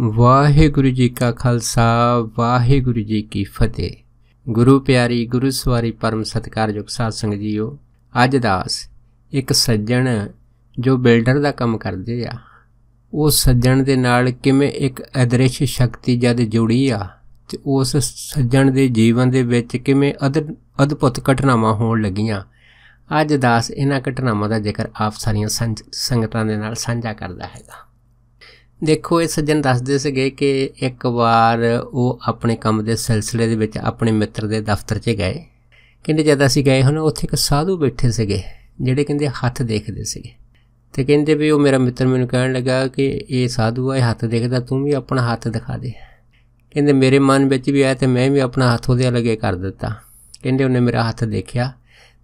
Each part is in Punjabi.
ਵਾਹਿਗੁਰੂ ਜੀ ਕਾ ਖਾਲਸਾ ਵਾਹਿਗੁਰੂ ਜੀ ਕੀ ਫਤਿਹ ਗੁਰੂ ਪਿਆਰੀ ਗੁਰੂ ਸਵਾਰੀ ਪਰਮ ਸਤਿਕਾਰਯੋਗ ਸਾਧ ਸੰਗ ਜੀਓ ਅੱਜ ਦਾਸ ਇੱਕ ਸੱਜਣ ਜੋ ਬਿਲਡਰ ਦਾ ਕੰਮ ਕਰਦੇ ਆ ਉਹ ਸੱਜਣ ਦੇ ਨਾਲ ਕਿਵੇਂ ਇੱਕ ਅਦ੍ਰਿਸ਼ ਸ਼ਕਤੀ ਜਦ ਜੁੜੀ ਆ ਤੇ ਉਸ ਸੱਜਣ ਦੇ ਜੀਵਨ ਦੇ ਵਿੱਚ ਕਿਵੇਂ ਅਦਭੁਤ ਘਟਨਾਵਾਂ ਹੋਣ ਲੱਗੀਆਂ ਅੱਜ ਦਾਸ ਇਹਨਾਂ ਘਟਨਾਵਾਂ ਦਾ ਜ਼ਿਕਰ ਆਪ ਸਾਰੀਆਂ ਸੰਗਤਾਂ ਦੇ ਨਾਲ ਸਾਂਝਾ ਕਰਦਾ ਹੈਗਾ ਦੇਖੋ ਇਹ ਸੱਜਣ ਦੱਸਦੇ ਸੀਗੇ ਕਿ ਇੱਕ ਵਾਰ ਉਹ ਆਪਣੇ ਕੰਮ ਦੇ ਸਿਲਸਿਲੇ ਦੇ ਵਿੱਚ ਆਪਣੇ ਮਿੱਤਰ ਦੇ ਦਫ਼ਤਰ 'ਚ ਗਏ ਕਹਿੰਦੇ ਜਦ ਅਸੀਂ ਗਏ ਹੁਣ ਉੱਥੇ ਇੱਕ ਸਾਧੂ ਬੈਠੇ ਸੀਗੇ ਜਿਹੜੇ ਕਹਿੰਦੇ ਹੱਥ ਦੇਖਦੇ ਸੀਗੇ ਤੇ ਕਹਿੰਦੇ ਵੀ ਉਹ ਮੇਰਾ ਮਿੱਤਰ ਮੈਨੂੰ ਕਹਿਣ ਲੱਗਾ ਕਿ ਇਹ ਸਾਧੂ ਆ ਇਹ ਹੱਥ ਦੇਖਦਾ ਤੂੰ ਵੀ ਆਪਣਾ ਹੱਥ ਦਿਖਾ ਦੇ ਕਹਿੰਦੇ ਮੇਰੇ ਮਨ ਵਿੱਚ ਵੀ ਆਇਆ ਤੇ ਮੈਂ ਵੀ ਆਪਣਾ ਹੱਥ ਉਹਦੇ ਲਗੇ ਕਰ ਦਿੱਤਾ ਕਹਿੰਦੇ ਉਹਨੇ ਮੇਰਾ ਹੱਥ ਦੇਖਿਆ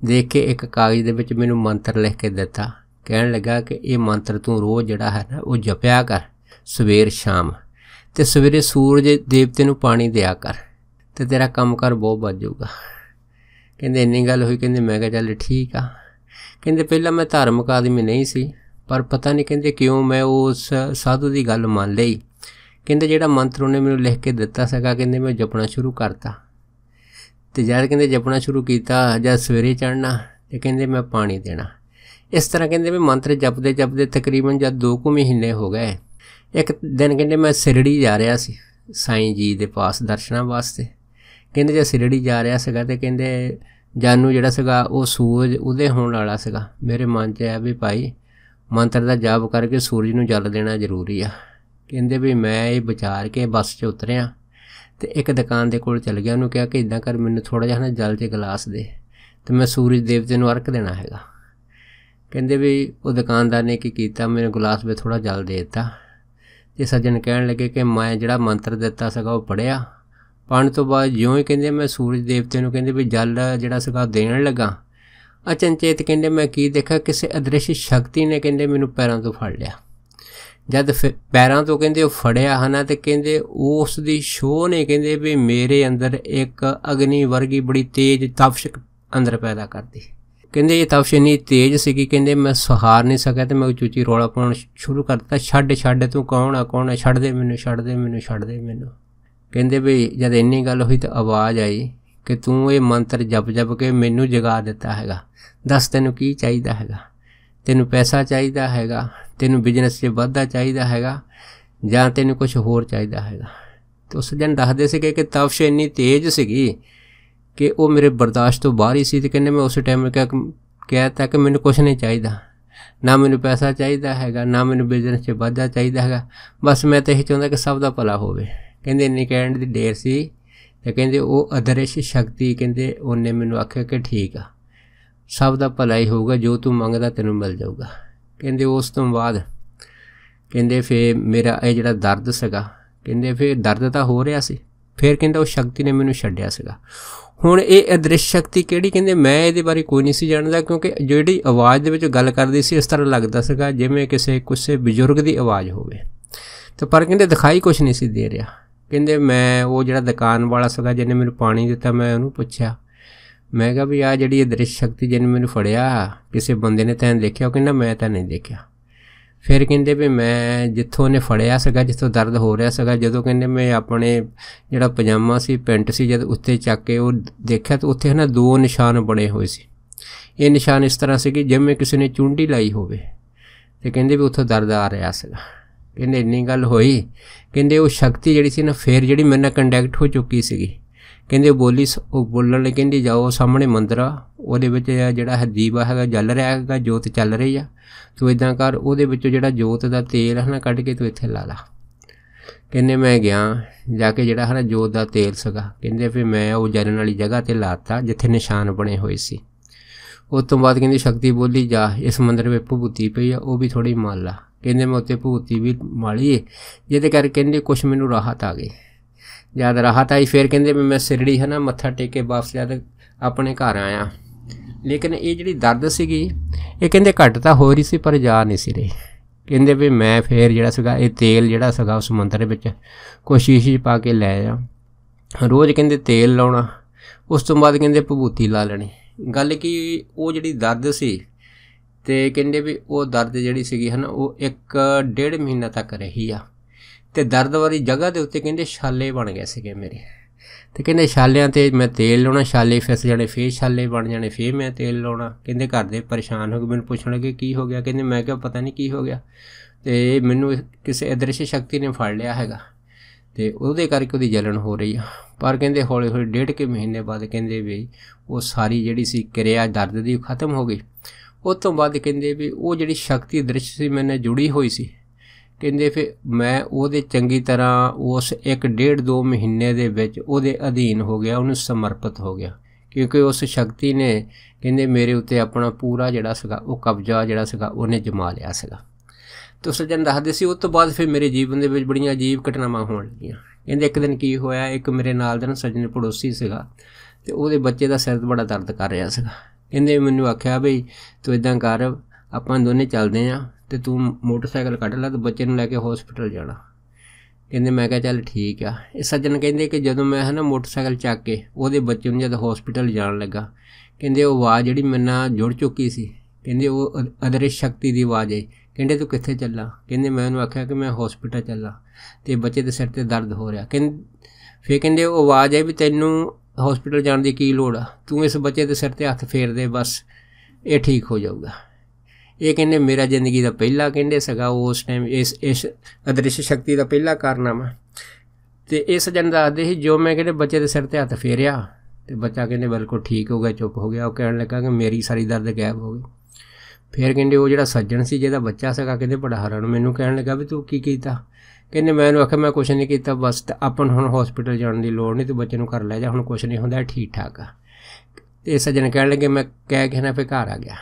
ਦੇਖ ਕੇ ਇੱਕ ਕਾਗਜ਼ ਦੇ ਵਿੱਚ ਮੈਨੂੰ ਮੰਤਰ ਲਿਖ ਕੇ ਦਿੱਤਾ ਕਹਿਣ ਲੱਗਾ ਕਿ ਇਹ ਮੰਤਰ ਤੂੰ ਰੋਜ਼ ਜਿਹੜਾ ਹੈ ਨਾ ਉਹ ਜਪਿਆ ਕਰ ਸਵੇਰ ਸ਼ਾਮ ਤੇ ਸਵੇਰੇ ਸੂਰਜ ਦੇਵਤੇ ਨੂੰ ਪਾਣੀ ਦਿਆ ਕਰ ਤੇ ਤੇਰਾ ਕੰਮ ਕਰ ਬਹੁਤ ਵੱਧ ਜਾਊਗਾ ਕਹਿੰਦੇ ਇੰਨੀ ਗੱਲ ਹੋਈ ਕਹਿੰਦੇ ਮੈਂ ਕਿਹਾ ਚੱਲ ਠੀਕ ਆ ਕਹਿੰਦੇ ਪਹਿਲਾਂ ਮੈਂ ਧਾਰਮਿਕ ਆਦਮੀ ਨਹੀਂ ਸੀ ਪਰ ਪਤਾ ਨਹੀਂ ਕਹਿੰਦੇ ਕਿਉਂ ਮੈਂ ਉਸ ਸਾਧੂ ਦੀ ਗੱਲ ਮੰਨ ਲਈ ਕਹਿੰਦੇ ਜਿਹੜਾ ਮੰਤਰ ਉਹਨੇ ਮੈਨੂੰ ਲਿਖ ਕੇ ਦਿੱਤਾ ਸੀਗਾ ਕਹਿੰਦੇ ਮੈਂ ਜਪਣਾ ਸ਼ੁਰੂ ਕਰਤਾ ਤੇ ਜਦ ਕਹਿੰਦੇ ਜਪਣਾ ਸ਼ੁਰੂ ਕੀਤਾ ਜਦ ਸਵੇਰੇ ਚੜਨਾ ਤੇ ਕਹਿੰਦੇ ਮੈਂ ਪਾਣੀ ਦੇਣਾ ਇਸ ਤਰ੍ਹਾਂ ਕਹਿੰਦੇ ਵੀ ਮੰਤਰ ਜਪਦੇ ਜਪਦੇ ਤਕਰੀਬਨ ਜਦ 2 ਕੁ ਮਹੀਨੇ ਹੋ ਗਏ ਇੱਕ ਦਿਨ ਕਹਿੰਦੇ ਮੈਂ ਸਿਰੜੀ ਜਾ ਰਿਹਾ ਸੀ ਸਾਈਂ ਜੀ ਦੇ ਪਾਸ ਦਰਸ਼ਨਾਂ ਵਾਸਤੇ ਕਹਿੰਦੇ ਜੇ ਸਿਰੜੀ ਜਾ ਰਿਹਾ ਸੀਗਾ ਤੇ ਕਹਿੰਦੇ ਜਾਨੂ ਜਿਹੜਾ ਸੀਗਾ ਉਹ ਸੂਰਜ ਉਹਦੇ ਹੋਣ ਵਾਲਾ ਸੀਗਾ ਮੇਰੇ ਮਨ 'ਚ ਆਇਆ ਵੀ ਭਾਈ ਮੰਤਰ ਦਾ ਜਾਪ ਕਰਕੇ ਸੂਰਜ ਨੂੰ ਜਲ ਦੇਣਾ ਜ਼ਰੂਰੀ ਆ ਕਹਿੰਦੇ ਵੀ ਮੈਂ ਇਹ ਵਿਚਾਰ ਕੇ ਬੱਸ 'ਚ ਉਤਰਿਆ ਤੇ ਇੱਕ ਦੁਕਾਨ ਦੇ ਕੋਲ ਚਲ ਗਿਆ ਉਹਨੂੰ ਕਿਹਾ ਕਿ ਇਦਾਂ ਕਰ ਮੈਨੂੰ ਥੋੜਾ ਜਿਹਾ ਨਾ ਜਲ 'ਚ ਗਲਾਸ ਦੇ ਤੇ ਮੈਂ ਸੂਰਜ ਦੇਵਤੇ ਨੂੰ ਅਰਕ ਦੇਣਾ ਹੈਗਾ ਕਹਿੰਦੇ ਵੀ ਉਹ ਦੁਕਾਨਦਾਰ ਨੇ ਕੀ ਕੀਤਾ ਮੈਨੂੰ ਗਲਾਸ ਵਿੱਚ ਥੋੜਾ ਜਲ ਦੇ ਦਿੱਤਾ ਤੇ ਸੱਜਣ ਕਹਿਣ ਲੱਗੇ ਕਿ ਮੈਂ ਜਿਹੜਾ ਮੰਤਰ ਦਿੱਤਾ ਸੀਗਾ ਉਹ ਪੜਿਆ ਪੜਨ ਤੋਂ ਬਾਅਦ ਜਿਉਂ ਹੀ ਕਹਿੰਦੇ ਮੈਂ ਸੂਰਜ ਦੇਵਤੇ ਨੂੰ ਕਹਿੰਦੇ ਵੀ ਜਲ ਜਿਹੜਾ ਸੀਗਾ ਦੇਣ ਲੱਗਾ ਅਚਨਚੇਤ ਕਹਿੰਦੇ ਮੈਂ ਕੀ ਦੇਖਿਆ ਕਿਸੇ ਅਦ੍ਰਿਸ਼ ਸ਼ਕਤੀ ਨੇ ਕਹਿੰਦੇ ਮੈਨੂੰ ਪੈਰਾਂ ਤੋਂ ਫੜ ਲਿਆ ਜਦ ਪੈਰਾਂ ਤੋਂ ਕਹਿੰਦੇ ਉਹ ਫੜਿਆ ਹਨਾ ਤੇ ਕਹਿੰਦੇ ਉਸ ਦੀ ਸ਼ੋ ਨੇ ਕਹਿੰਦੇ ਵੀ ਮੇਰੇ ਅੰਦਰ ਇੱਕ ਅਗਨੀ ਵਰਗੀ ਬੜੀ ਤੇਜ਼ ਤਪਸ਼ਕ ਅੰਦਰ ਪੈਦਾ ਕਰਦੀ ਕਹਿੰਦੇ ਇਹ ਤਪਸ਼ ਇੰਨੀ ਤੇਜ਼ ਸੀਗੀ ਕਹਿੰਦੇ ਮੈਂ ਸਹਾਰ ਨਹੀਂ ਸਕਿਆ ਤੇ ਮੈਂ ਚੂਚੀ ਰੋਲਾ ਪਾਉਣ ਸ਼ੁਰੂ ਕਰ ਦਿੱਤਾ ਛੱਡ ਛੱਡ ਤੂੰ ਕੌਣ ਆ ਕੌਣ ਆ ਛੱਡ ਦੇ ਮੈਨੂੰ ਛੱਡ ਦੇ ਮੈਨੂੰ ਛੱਡ ਦੇ ਮੈਨੂੰ ਕਹਿੰਦੇ ਵੀ ਜਦ ਇੰਨੀ ਗੱਲ ਹੋਈ ਤਾਂ ਆਵਾਜ਼ ਆਈ ਕਿ ਤੂੰ ਇਹ ਮੰਤਰ ਜਪ ਜਪ ਕੇ ਮੈਨੂੰ ਜਗਾ ਦਿੱਤਾ ਹੈਗਾ ਦੱਸ ਤੈਨੂੰ ਕੀ ਚਾਹੀਦਾ ਹੈਗਾ ਤੈਨੂੰ ਪੈਸਾ ਚਾਹੀਦਾ ਹੈਗਾ ਤੈਨੂੰ ਬਿਜ਼ਨਸ 'ਚ ਵਾਧਾ ਚਾਹੀਦਾ ਹੈਗਾ ਜਾਂ ਤੈਨੂੰ ਕੁਝ ਹੋਰ ਚਾਹੀਦਾ ਹੈਗਾ ਤੇ ਉਸ ਦਿਨ ਦੱਸਦੇ ਸੀਗੇ ਕਿ ਤਪਸ਼ ਇੰਨੀ ਤੇਜ਼ ਸੀਗੀ ਕਿ ਉਹ ਮੇਰੇ ਬਰਦਾਸ਼ਤ ਤੋਂ ਬਾਹਰ ਹੀ ਸੀ ਤੇ ਕਹਿੰਦੇ ਮੈਂ ਉਸੇ ਟਾਈਮ ਕਿ ਕਹਿਤਾ ਕਿ ਮੈਨੂੰ ਕੁਝ ਨਹੀਂ ਚਾਹੀਦਾ ਨਾ ਮੈਨੂੰ ਪੈਸਾ ਚਾਹੀਦਾ ਹੈਗਾ ਨਾ ਮੈਨੂੰ ਬਿਜ਼ਨਸ 'ਚ ਵਾਧਾ ਚਾਹੀਦਾ ਹੈਗਾ ਬਸ ਮੈਂ ਤਾਂ ਇਹ ਚਾਹੁੰਦਾ ਕਿ ਸਭ ਦਾ ਭਲਾ ਹੋਵੇ ਕਹਿੰਦੇ ਇੰਨੀ ਕਹਿਣ ਦੀ ਡੇਰ ਸੀ ਤੇ ਕਹਿੰਦੇ ਉਹ ਅਦਰਿਸ਼ ਸ਼ਕਤੀ ਕਹਿੰਦੇ ਉਹਨੇ ਮੈਨੂੰ ਆਖਿਆ ਕਿ ਠੀਕ ਆ ਸਭ ਦਾ ਭਲਾ ਹੀ ਹੋਊਗਾ ਜੋ ਤੂੰ ਮੰਗਦਾ ਤੈਨੂੰ ਮਿਲ ਜਾਊਗਾ ਕਹਿੰਦੇ ਉਸ ਤੋਂ ਬਾਅਦ ਕਹਿੰਦੇ ਫੇ ਮੇਰਾ ਇਹ ਜਿਹੜਾ ਦਰਦ ਸੀਗਾ ਕਹਿੰਦੇ ਫੇ ਦਰਦ ਤਾਂ ਹੋ ਰਿਹਾ ਸੀ ਫਿਰ ਕਹਿੰਦਾ ਉਹ ਸ਼ਕਤੀ ਨੇ ਮੈਨੂੰ ਛੱਡਿਆ ਸੀਗਾ ਹੁਣ ਇਹ ਅਦ੍ਰਿਸ਼ ਸ਼ਕਤੀ ਕਿਹੜੀ ਕਹਿੰਦੇ ਮੈਂ ਇਹਦੇ ਬਾਰੇ ਕੋਈ ਨਹੀਂ ਸੀ ਜਾਣਦਾ ਕਿਉਂਕਿ ਜਿਹੜੀ ਆਵਾਜ਼ ਦੇ ਵਿੱਚ ਗੱਲ ਕਰਦੀ ਸੀ ਇਸ ਤਰ੍ਹਾਂ ਲੱਗਦਾ ਸੀਗਾ ਜਿਵੇਂ ਕਿਸੇ ਕਿਸੇ ਬਜ਼ੁਰਗ ਦੀ ਆਵਾਜ਼ ਹੋਵੇ ਤੇ ਪਰ ਕਹਿੰਦੇ ਦਿਖਾਈ ਕੁਝ ਨਹੀਂ ਸੀ ਦੇ ਰਿਹਾ ਕਹਿੰਦੇ ਮੈਂ ਉਹ ਜਿਹੜਾ ਦੁਕਾਨ ਵਾਲਾ ਸੀਗਾ ਜਿਹਨੇ ਮੈਨੂੰ ਪਾਣੀ ਦਿੱਤਾ ਮੈਂ ਉਹਨੂੰ ਪੁੱਛਿਆ ਮੈਂ ਕਿਹਾ ਵੀ ਆ ਜਿਹੜੀ ਅਦ੍ਰਿਸ਼ ਸ਼ਕਤੀ ਜਿਹਨੇ ਮੈਨੂੰ ਫੜਿਆ ਕਿਸੇ ਬੰਦੇ ਨੇ ਤੈਨੂੰ ਦੇਖਿਆ ਉਹ ਕਹਿੰਦਾ ਮੈਂ ਤਾਂ ਨਹੀਂ ਦੇਖਿਆ ਫਿਰ ਕਹਿੰਦੇ ਵੀ ਮੈਂ ਜਿੱਥੋਂ ਨੇ ਫੜਿਆ ਸੀਗਾ ਜਿੱਥੋਂ ਦਰਦ ਹੋ ਰਿਹਾ ਸੀਗਾ ਜਦੋਂ ਕਹਿੰਦੇ ਮੈਂ ਆਪਣੇ ਜਿਹੜਾ ਪਜਾਮਾ ਸੀ ਪੈਂਟ ਸੀ ਜਦ ਉੱਤੇ ਚੱਕ ਕੇ ਉਹ ਦੇਖਿਆ ਤਾਂ ਉੱਥੇ ਹਨਾ ਦੋ ਨਿਸ਼ਾਨ ਬਣੇ ਹੋਏ ਸੀ ਇਹ ਨਿਸ਼ਾਨ ਇਸ ਤਰ੍ਹਾਂ ਸੀ ਕਿ ਜਿਵੇਂ ਕਿਸੇ ਨੇ ਚੁੰਡੀ ਲਾਈ ਹੋਵੇ ਤੇ ਕਹਿੰਦੇ ਵੀ ਉੱਥੇ ਦਰਦ ਆ ਰਿਹਾ ਸੀਗਾ ਕਹਿੰਦੇ ਇੰਨੀ ਗੱਲ ਹੋਈ ਕਹਿੰਦੇ ਉਹ ਸ਼ਕਤੀ ਜਿਹੜੀ ਸੀ ਨਾ ਫੇਰ ਜਿਹੜੀ ਮੇਰੇ ਨਾਲ ਕੰਟੈਕਟ ਹੋ ਚੁੱਕੀ ਸੀਗੀ ਕਹਿੰਦੇ ਬੋਲੀ ਉਹ ਬੋਲਣ ਲਈ ਕਹਿੰਦੀ ਜਾਓ ਸਾਹਮਣੇ ਮੰਦਰ ਆ ਉਹਦੇ ਵਿੱਚ ਜਿਹੜਾ ਹੈ ਦੀਵਾ ਹੈਗਾ ਜਲ ਰਿਹਾ ਹੈਗਾ ਜੋਤ ਚੱਲ ਰਹੀ ਆ ਤੂੰ ਇਦਾਂ ਕਰ ਉਹਦੇ ਵਿੱਚੋਂ ਜਿਹੜਾ ਜੋਤ ਦਾ ਤੇਲ ਹੈ ਨਾ ਕੱਢ ਕੇ ਤੂੰ ਇੱਥੇ ਲਾ ਲਾ ਕਹਿੰਦੇ ਮੈਂ ਗਿਆ ਜਾ ਕੇ ਜਿਹੜਾ ਹੈ ਨਾ ਜੋਤ ਦਾ ਤੇਲ ਸੀਗਾ ਕਹਿੰਦੇ ਫਿਰ ਮੈਂ ਉਹ ਜਲਣ ਵਾਲੀ ਜਗ੍ਹਾ ਤੇ ਲਾਤਾ ਜਿੱਥੇ ਨਿਸ਼ਾਨ ਬਣੇ ਹੋਏ ਸੀ ਉਸ ਤੋਂ ਬਾਅਦ ਕਹਿੰਦੀ ਸ਼ਕਤੀ ਬੋਲੀ ਜਾ ਇਸ ਮੰਦਰ ਵਿੱਚ ਭੂਤੀ ਪਈ ਆ ਉਹ ਵੀ ਥੋੜੀ ਮਾਲ ਲਾ ਕਹਿੰਦੇ ਮੈਂ ਉੱਤੇ ਭੂਤੀ ਵੀ ਮਾਲੀ ਜਿਹਦੇ ਕਰਕੇ ਕਹਿੰਦੇ ਕੁਝ ਮੈਨੂੰ ਰਾਹਤ ਆ ਗਈ ਯਾਦ ਰਹਾ ਤਾਂ ਫੇਰ ਕਹਿੰਦੇ ਮੈਂ ਸਿਰੜੀ ਹੈ ਨਾ ਮੱਥਾ ਟੇਕੇ ਵਾਪਸ ਲਿਆ ਤੇ ਆਪਣੇ ਘਰ ਆਇਆ ਲੇਕਿਨ ਇਹ ਜਿਹੜੀ ਦਰਦ ਸੀਗੀ ਇਹ ਕਹਿੰਦੇ ਘਟ ਤਾਂ ਹੋ ਰਹੀ ਸੀ ਪਰ ਜਾ ਨਹੀਂ ਸੀ ਰਹੀ ਕਹਿੰਦੇ ਵੀ ਮੈਂ ਫੇਰ ਜਿਹੜਾ ਸੀਗਾ ਇਹ ਤੇਲ ਜਿਹੜਾ ਸੀਗਾ ਉਸ ਮੰਦਰ ਵਿੱਚ ਕੋਸ਼ਿਸ਼ ਹੀ ਪਾ ਕੇ ਲੈ ਆ ਰੋਜ਼ ਕਹਿੰਦੇ ਤੇਲ ਲਾਉਣਾ ਉਸ ਤੋਂ ਬਾਅਦ ਕਹਿੰਦੇ ਭਬੂਤੀ ਲਾ ਲੈਣੀ ਗੱਲ ਕੀ ਉਹ ਜਿਹੜੀ ਦਰਦ ਸੀ ਤੇ ਕਹਿੰਦੇ ਵੀ ਉਹ ਦਰਦ ਜਿਹੜੀ ਸੀਗੀ ਹਨ ਉਹ 1 ਡੇਢ ਮਹੀਨਾ ਤੱਕ ਰਹੀ ਆ ਤੇ ਦਰਦ ਵਾਲੀ ਜਗ੍ਹਾ ਦੇ ਉੱਤੇ ਕਹਿੰਦੇ ਛਾਲੇ ਬਣ ਗਏ ਸੀਗੇ ਮੇਰੇ ਤੇ ਕਹਿੰਦੇ ਛਾਲਿਆਂ ਤੇ ਮੈਂ ਤੇਲ ਲਾਉਣਾ ਛਾਲੇ ਫਿਸ ਜਾਣੇ ਫੇਰ ਛਾਲੇ ਬਣ ਜਾਣੇ ਫੇਰ ਮੈਂ ਤੇਲ ਲਾਉਣਾ ਕਹਿੰਦੇ ਘਰ ਦੇ ਪਰੇਸ਼ਾਨ ਹੋ ਗਏ ਮੈਨੂੰ ਪੁੱਛਣ ਲੱਗੇ ਕੀ ਹੋ ਗਿਆ ਕਹਿੰਦੇ ਮੈਂ ਕਿਹਾ ਪਤਾ ਨਹੀਂ ਕੀ ਹੋ ਗਿਆ ਤੇ ਮੈਨੂੰ ਕਿਸੇ ਅਦ੍ਰਿਸ਼ ਸ਼ਕਤੀ ਨੇ ਫੜ ਲਿਆ ਹੈਗਾ ਤੇ ਉਹਦੇ ਕਰਕੇ ਉਹਦੀ ਜਲਨ ਹੋ ਰਹੀ ਆ ਪਰ ਕਹਿੰਦੇ ਹੌਲੀ ਹੌਲੀ ਡੇਢ ਕੇ ਮਹੀਨੇ ਬਾਅਦ ਕਹਿੰਦੇ ਵੀ ਉਹ ਸਾਰੀ ਜਿਹੜੀ ਸੀ ਕਿਰਿਆ ਦਰਦ ਦੀ ਖਤਮ ਹੋ ਗਈ ਉਸ ਤੋਂ ਬਾਅਦ ਕਹਿੰਦੇ ਵੀ ਉਹ ਜਿਹੜੀ ਸ਼ਕਤੀ ਦ੍ਰਿਸ਼ ਸੀ ਮੈਨੇ ਜੁੜੀ ਹੋਈ ਸੀ ਕਹਿੰਦੇ ਫਿਰ ਮੈਂ ਉਹਦੇ ਚੰਗੀ ਤਰ੍ਹਾਂ ਉਸ 1 ਡੇਢ 2 ਮਹੀਨੇ ਦੇ ਵਿੱਚ ਉਹਦੇ ਅਧੀਨ ਹੋ ਗਿਆ ਉਹਨੂੰ ਸਮਰਪਿਤ ਹੋ ਗਿਆ ਕਿਉਂਕਿ ਉਸ ਸ਼ਕਤੀ ਨੇ ਕਹਿੰਦੇ ਮੇਰੇ ਉੱਤੇ ਆਪਣਾ ਪੂਰਾ ਜਿਹੜਾ ਸੀਗਾ ਉਹ ਕਬਜ਼ਾ ਜਿਹੜਾ ਸੀਗਾ ਉਹਨੇ ਜਮਾ ਲਿਆ ਸੀਗਾ ਤੋ ਸਜਣ ਦੱਸਦੇ ਸੀ ਉਸ ਤੋਂ ਬਾਅਦ ਫਿਰ ਮੇਰੇ ਜੀਵਨ ਦੇ ਵਿੱਚ ਬੜੀਆਂ ਅਜੀਬ ਘਟਨਾਵਾਂ ਹੋਣ ਲੱਗੀਆਂ ਕਹਿੰਦੇ ਇੱਕ ਦਿਨ ਕੀ ਹੋਇਆ ਇੱਕ ਮੇਰੇ ਨਾਲ ਦਾ ਸਜਣ ਪੜੋਸੀ ਸੀਗਾ ਤੇ ਉਹਦੇ ਬੱਚੇ ਦਾ ਸਿਰ ਬੜਾ ਦਰਦ ਕਰ ਰਿਹਾ ਸੀਗਾ ਕਹਿੰਦੇ ਮੈਨੂੰ ਆਖਿਆ ਬਈ ਤੂੰ ਇਦਾਂ ਕਰ ਆਪਾਂ ਦੋਨੇ ਚੱਲਦੇ ਆਂ ਤੇ ਤੂੰ ਮੋਟਰਸਾਈਕਲ ਕੱਢ ਲੈ ਤੇ ਬੱਚੇ ਨੂੰ ਲੈ ਕੇ ਹਸਪੀਟਲ ਜਾਣਾ ਕਹਿੰਦੇ ਮੈਂ ਕਿਹਾ ਚੱਲ ਠੀਕ ਆ ਇਹ ਸੱਜਣ ਕਹਿੰਦੇ ਕਿ ਜਦੋਂ ਮੈਂ ਹਨਾ ਮੋਟਰਸਾਈਕਲ ਚੱਕ ਕੇ ਉਹਦੇ ਬੱਚੇ ਨੂੰ ਜਦ ਹਸਪੀਟਲ ਜਾਣ ਲੱਗਾ ਕਹਿੰਦੇ ਉਹ ਆਵਾਜ਼ ਜਿਹੜੀ ਮੇਰੇ ਨਾਲ ਜੁੜ ਚੁੱਕੀ ਸੀ ਕਹਿੰਦੇ ਉਹ ਅਦ੍ਰਿਸ਼ ਸ਼ਕਤੀ ਦੀ ਆਵਾਜ਼ ਹੈ ਕਹਿੰਦੇ ਤੂੰ ਕਿੱਥੇ ਚੱਲਾ ਕਹਿੰਦੇ ਮੈਂ ਉਹਨੂੰ ਆਖਿਆ ਕਿ ਮੈਂ ਹਸਪੀਟਲ ਚੱਲਾ ਤੇ ਬੱਚੇ ਦੇ ਸਿਰ ਤੇ ਦਰਦ ਹੋ ਰਿਹਾ ਕਹਿੰਦੇ ਫੇਰ ਕਹਿੰਦੇ ਉਹ ਆਵਾਜ਼ ਹੈ ਵੀ ਤੈਨੂੰ ਹਸਪੀਟਲ ਜਾਣ ਦੀ ਕੀ ਲੋੜ ਆ ਤੂੰ ਇਸ ਬੱਚੇ ਦੇ ਸਿਰ ਤੇ ਹੱਥ ਫੇਰ ਦੇ ਬਸ ਇਹ ਠੀਕ ਹੋ ਜਾਊਗਾ ਇਹ ਕਹਿੰਦੇ ਮੇਰਾ ਜ਼ਿੰਦਗੀ ਦਾ ਪਹਿਲਾ ਕਹਿੰਦੇ ਸਗਾ ਉਸ ਟਾਈਮ ਇਸ ਇਸ ਅਦ੍ਰਿਸ਼ ਸ਼ਕਤੀ ਦਾ ਪਹਿਲਾ ਕਾਰਨਾਮਾ ਤੇ ਇਹ ਸਜਣ ਦੱਸਦੇ ਸੀ ਜੋ ਮੈਂ ਕਹਿੰਦੇ ਬੱਚੇ ਦੇ ਸਿਰ ਤੇ ਹੱਥ ਫੇਰਿਆ ਤੇ ਬੱਚਾ ਕਹਿੰਦੇ ਬਿਲਕੁਲ ਠੀਕ ਹੋ ਗਿਆ ਚੁੱਪ ਹੋ ਗਿਆ ਉਹ ਕਹਿਣ ਲੱਗਾ ਕਿ ਮੇਰੀ ਸਾਰੀ ਦਰਦ ਗਾਇਬ ਹੋ ਗਈ ਫਿਰ ਕਹਿੰਦੇ ਉਹ ਜਿਹੜਾ ਸੱਜਣ ਸੀ ਜਿਹਦਾ ਬੱਚਾ ਸਗਾ ਕਹਿੰਦੇ ਬੜਾ ਹਰਨ ਮੈਨੂੰ ਕਹਿਣ ਲੱਗਾ ਵੀ ਤੂੰ ਕੀ ਕੀਤਾ ਕਹਿੰਦੇ ਮੈਂ ਉਹਨੂੰ ਆਖਿਆ ਮੈਂ ਕੁਝ ਨਹੀਂ ਕੀਤਾ ਬਸ ਆਪਾਂ ਹੁਣ ਹਸਪੀਟਲ ਜਾਣ ਦੀ ਲੋੜ ਨਹੀਂ ਤੂੰ ਬੱਚੇ ਨੂੰ ਘਰ ਲੈ ਜਾ ਹੁਣ ਕੁਝ ਨਹੀਂ ਹੁੰਦਾ ਠੀਕ ਠਾਕ ਆ ਤੇ ਸੱਜਣ ਕਹਿਣ ਲੱਗੇ ਮੈਂ ਕਹਿ ਕੇ ਨਾ ਫੇ ਘਰ ਆ ਗਿਆ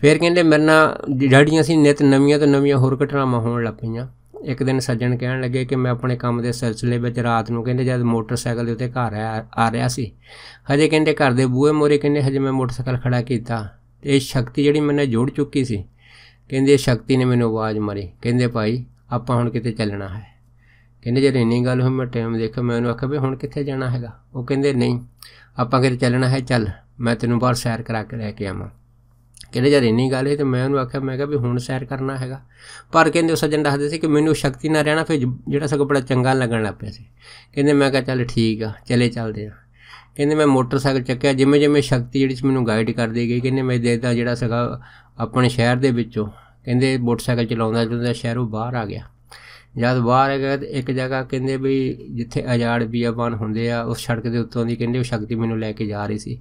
ਫਿਰ ਕਹਿੰਦੇ ਮੇਰੇ ਨਾਲ ਜਿਹੜੀਆਂ ਸੀ ਨਿਤ ਨਵੀਆਂ ਤੋਂ ਨਵੀਆਂ ਹੋਰ ਘਟਨਾਵਾਂ ਹੋਣ ਲੱਗ ਪਈਆਂ ਇੱਕ ਦਿਨ ਸੱਜਣ ਕਹਿਣ ਲੱਗੇ ਕਿ ਮੈਂ ਆਪਣੇ ਕੰਮ ਦੇ ਸਿਲਸਿਲੇ ਵਿੱਚ ਰਾਤ ਨੂੰ ਕਹਿੰਦੇ ਜਦ ਮੋਟਰਸਾਈਕਲ ਦੇ ਉੱਤੇ ਘਰ ਆ ਰਿਹਾ ਸੀ ਹਜੇ ਕਹਿੰਦੇ ਘਰ ਦੇ ਬੂਹੇ ਮੋਰੇ ਕਹਿੰਦੇ ਹਜੇ ਮੈਂ ਮੋਟਰਸਾਈਕਲ ਖੜਾ ਕੀਤਾ ਤੇ ਇਹ ਸ਼ਕਤੀ ਜਿਹੜੀ ਮੈਨੇ ਜੋੜ ਚੁੱਕੀ ਸੀ ਕਹਿੰਦੇ ਇਹ ਸ਼ਕਤੀ ਨੇ ਮੈਨੂੰ ਆਵਾਜ਼ ਮਾਰੀ ਕਹਿੰਦੇ ਭਾਈ ਆਪਾਂ ਹੁਣ ਕਿਤੇ ਚੱਲਣਾ ਹੈ ਕਹਿੰਦੇ ਜੇ ਇੰਨੀ ਗੱਲ ਹੋਵੇ ਮੈਂ ਟਾਈਮ ਦੇਖ ਮੈਂ ਉਹਨੂੰ ਆਖਿਆ ਵੀ ਹੁਣ ਕਿੱਥੇ ਜਾਣਾ ਹੈਗਾ ਉਹ ਕਹਿੰਦੇ ਨਹੀਂ ਆਪਾਂ ਕਿਤੇ ਚੱਲਣਾ ਹੈ ਚੱਲ ਮੈਂ ਤੈਨੂੰ ਬਾਹਰ ਸੈਰ ਕਰਾ ਕੇ ਲੈ ਕੇ ਆਵਾਂ ਕਿਹੜੇ ਜਰ ਇੰਨੀ ਗੱਲ ਹੈ ਤੇ ਮੈਂ ਉਹਨੂੰ ਆਖਿਆ ਮੈਂ ਕਿਹਾ ਵੀ ਹੁਣ ਸੈਰ ਕਰਨਾ ਹੈਗਾ ਪਰ ਕਹਿੰਦੇ ਉਹ ਸੱਜਣ ਦੱਸਦੇ ਸੀ ਕਿ ਮੈਨੂੰ ਸ਼ਕਤੀ ਨਾਲ ਰਹਿਣਾ ਫਿਰ ਜਿਹੜਾ ਸਗੋਂ ਬੜਾ ਚੰਗਾ ਲੱਗਣ ਲੱਗ ਪਿਆ ਸੀ ਕਹਿੰਦੇ ਮੈਂ ਕਿਹਾ ਚੱਲ ਠੀਕ ਆ ਚਲੇ ਚੱਲਦੇ ਆ ਕਹਿੰਦੇ ਮੈਂ ਮੋਟਰਸਾਈਕਲ ਚੱਕਿਆ ਜਿਵੇਂ ਜਿਵੇਂ ਸ਼ਕਤੀ ਜਿਹੜੀ ਸੀ ਮੈਨੂੰ ਗਾਈਡ ਕਰਦੀ ਗਈ ਕਹਿੰਦੇ ਮੈਂ ਦੇਖਦਾ ਜਿਹੜਾ ਸਗਾ ਆਪਣੇ ਸ਼ਹਿਰ ਦੇ ਵਿੱਚੋਂ ਕਹਿੰਦੇ ਮੋਟਰਸਾਈਕਲ ਚਲਾਉਂਦਾ ਜਦੋਂ ਸ਼ਹਿਰੋਂ ਬਾਹਰ ਆ ਗਿਆ ਜਦ ਬਾਹਰ ਆ ਗਿਆ ਇੱਕ ਜਗ੍ਹਾ ਕਹਿੰਦੇ ਵੀ ਜਿੱਥੇ ਅਜਾੜ ਬੀਆਬਾਨ ਹੁੰਦੇ ਆ ਉਸ ਸੜਕ ਦੇ ਉੱਤੋਂ ਦੀ ਕਹਿੰਦੇ ਉਹ ਸ਼ਕਤੀ ਮੈਨੂੰ ਲੈ ਕੇ ਜਾ ਰਹੀ ਸੀ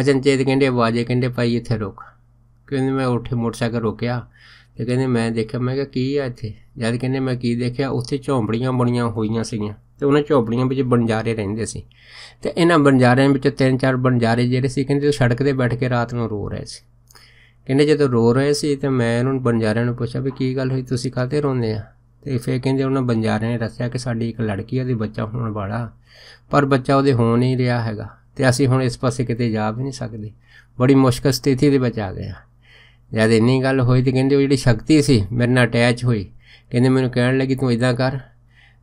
ਅਚਨਚੇਤ ਕਹਿੰਦੇ ਆਵਾਜ਼ੇ ਕਹਿੰਦੇ ਭਾਈ ਇੱਥੇ ਰੁਕ ਕਹਿੰਦੇ ਮੈਂ ਉੱਥੇ ਮੋਟਰਸਾਈਕਲ ਰੋਕਿਆ ਤੇ ਕਹਿੰਦੇ ਮੈਂ ਦੇਖਿਆ ਮੈਂ ਕਿਹਾ ਕੀ ਆ ਇੱਥੇ ਜਦ ਕਹਿੰਦੇ ਮੈਂ ਕੀ ਦੇਖਿਆ ਉੱਥੇ ਝੌਂਪੜੀਆਂ ਬਣੀਆਂ ਹੋਈਆਂ ਸੀਗੀਆਂ ਤੇ ਉਹਨਾਂ ਝੌਂਪੜੀਆਂ ਵਿੱਚ ਬੰਜਾਰੇ ਰਹਿੰਦੇ ਸੀ ਤੇ ਇਹਨਾਂ ਬੰਜਾਰਿਆਂ ਵਿੱਚ ਤਿੰਨ ਚਾਰ ਬੰਜਾਰੇ ਜਿਹੜੇ ਸੀ ਕਹਿੰਦੇ ਸੜਕ ਤੇ ਬੈਠ ਕੇ ਰਾਤ ਨੂੰ ਰੋ ਰਹੇ ਸੀ ਕਹਿੰਦੇ ਜਦੋਂ ਰੋ ਰਹੇ ਸੀ ਤੇ ਮੈਂ ਉਹਨਾਂ ਬੰਜਾਰਿਆਂ ਨੂੰ ਪੁੱਛਿਆ ਵੀ ਕੀ ਗੱਲ ਹੋਈ ਤੁਸੀਂ ਕਾਹਤੇ ਰੋਂਦੇ ਆ ਤੇ ਫੇਰ ਕਹਿੰਦੇ ਉਹਨਾਂ ਬੰਜਾਰਿਆਂ ਨੇ ਦੱਸਿਆ ਕਿ ਸਾਡੀ ਇੱਕ ਲੜਕੀ ਉਹਦੇ ਬੱਚਾ ਹੋਣ ਵਾਲਾ ਪਰ ਬੱਚਾ ਉਹਦੇ ਹੋ ਨਹੀਂ ਰਿਹਾ ਹੈਗਾ ਤੇ ਅਸੀਂ ਹੁਣ ਇਸ ਪਾਸੇ ਕਿਤੇ ਜਾ ਵੀ ਨਹੀਂ ਸਕਦੇ ਬੜੀ ਮੁਸ਼ਕਲ ਸਥਿਤੀ ਦੇ ਵਿੱਚ ਆ ਗਏ ਆ ਜਦ ਇੰਨੀ ਗੱਲ ਹੋਈ ਤੇ ਕਹਿੰਦੇ ਉਹ ਜਿਹੜੀ ਸ਼ਕਤੀ ਸੀ ਮੇਰੇ ਨਾਲ ਅਟੈਚ ਹੋਈ ਕਹਿੰਦੇ ਮੈਨੂੰ ਕਹਿਣ ਲੱਗੀ ਤੂੰ ਇਦਾਂ ਕਰ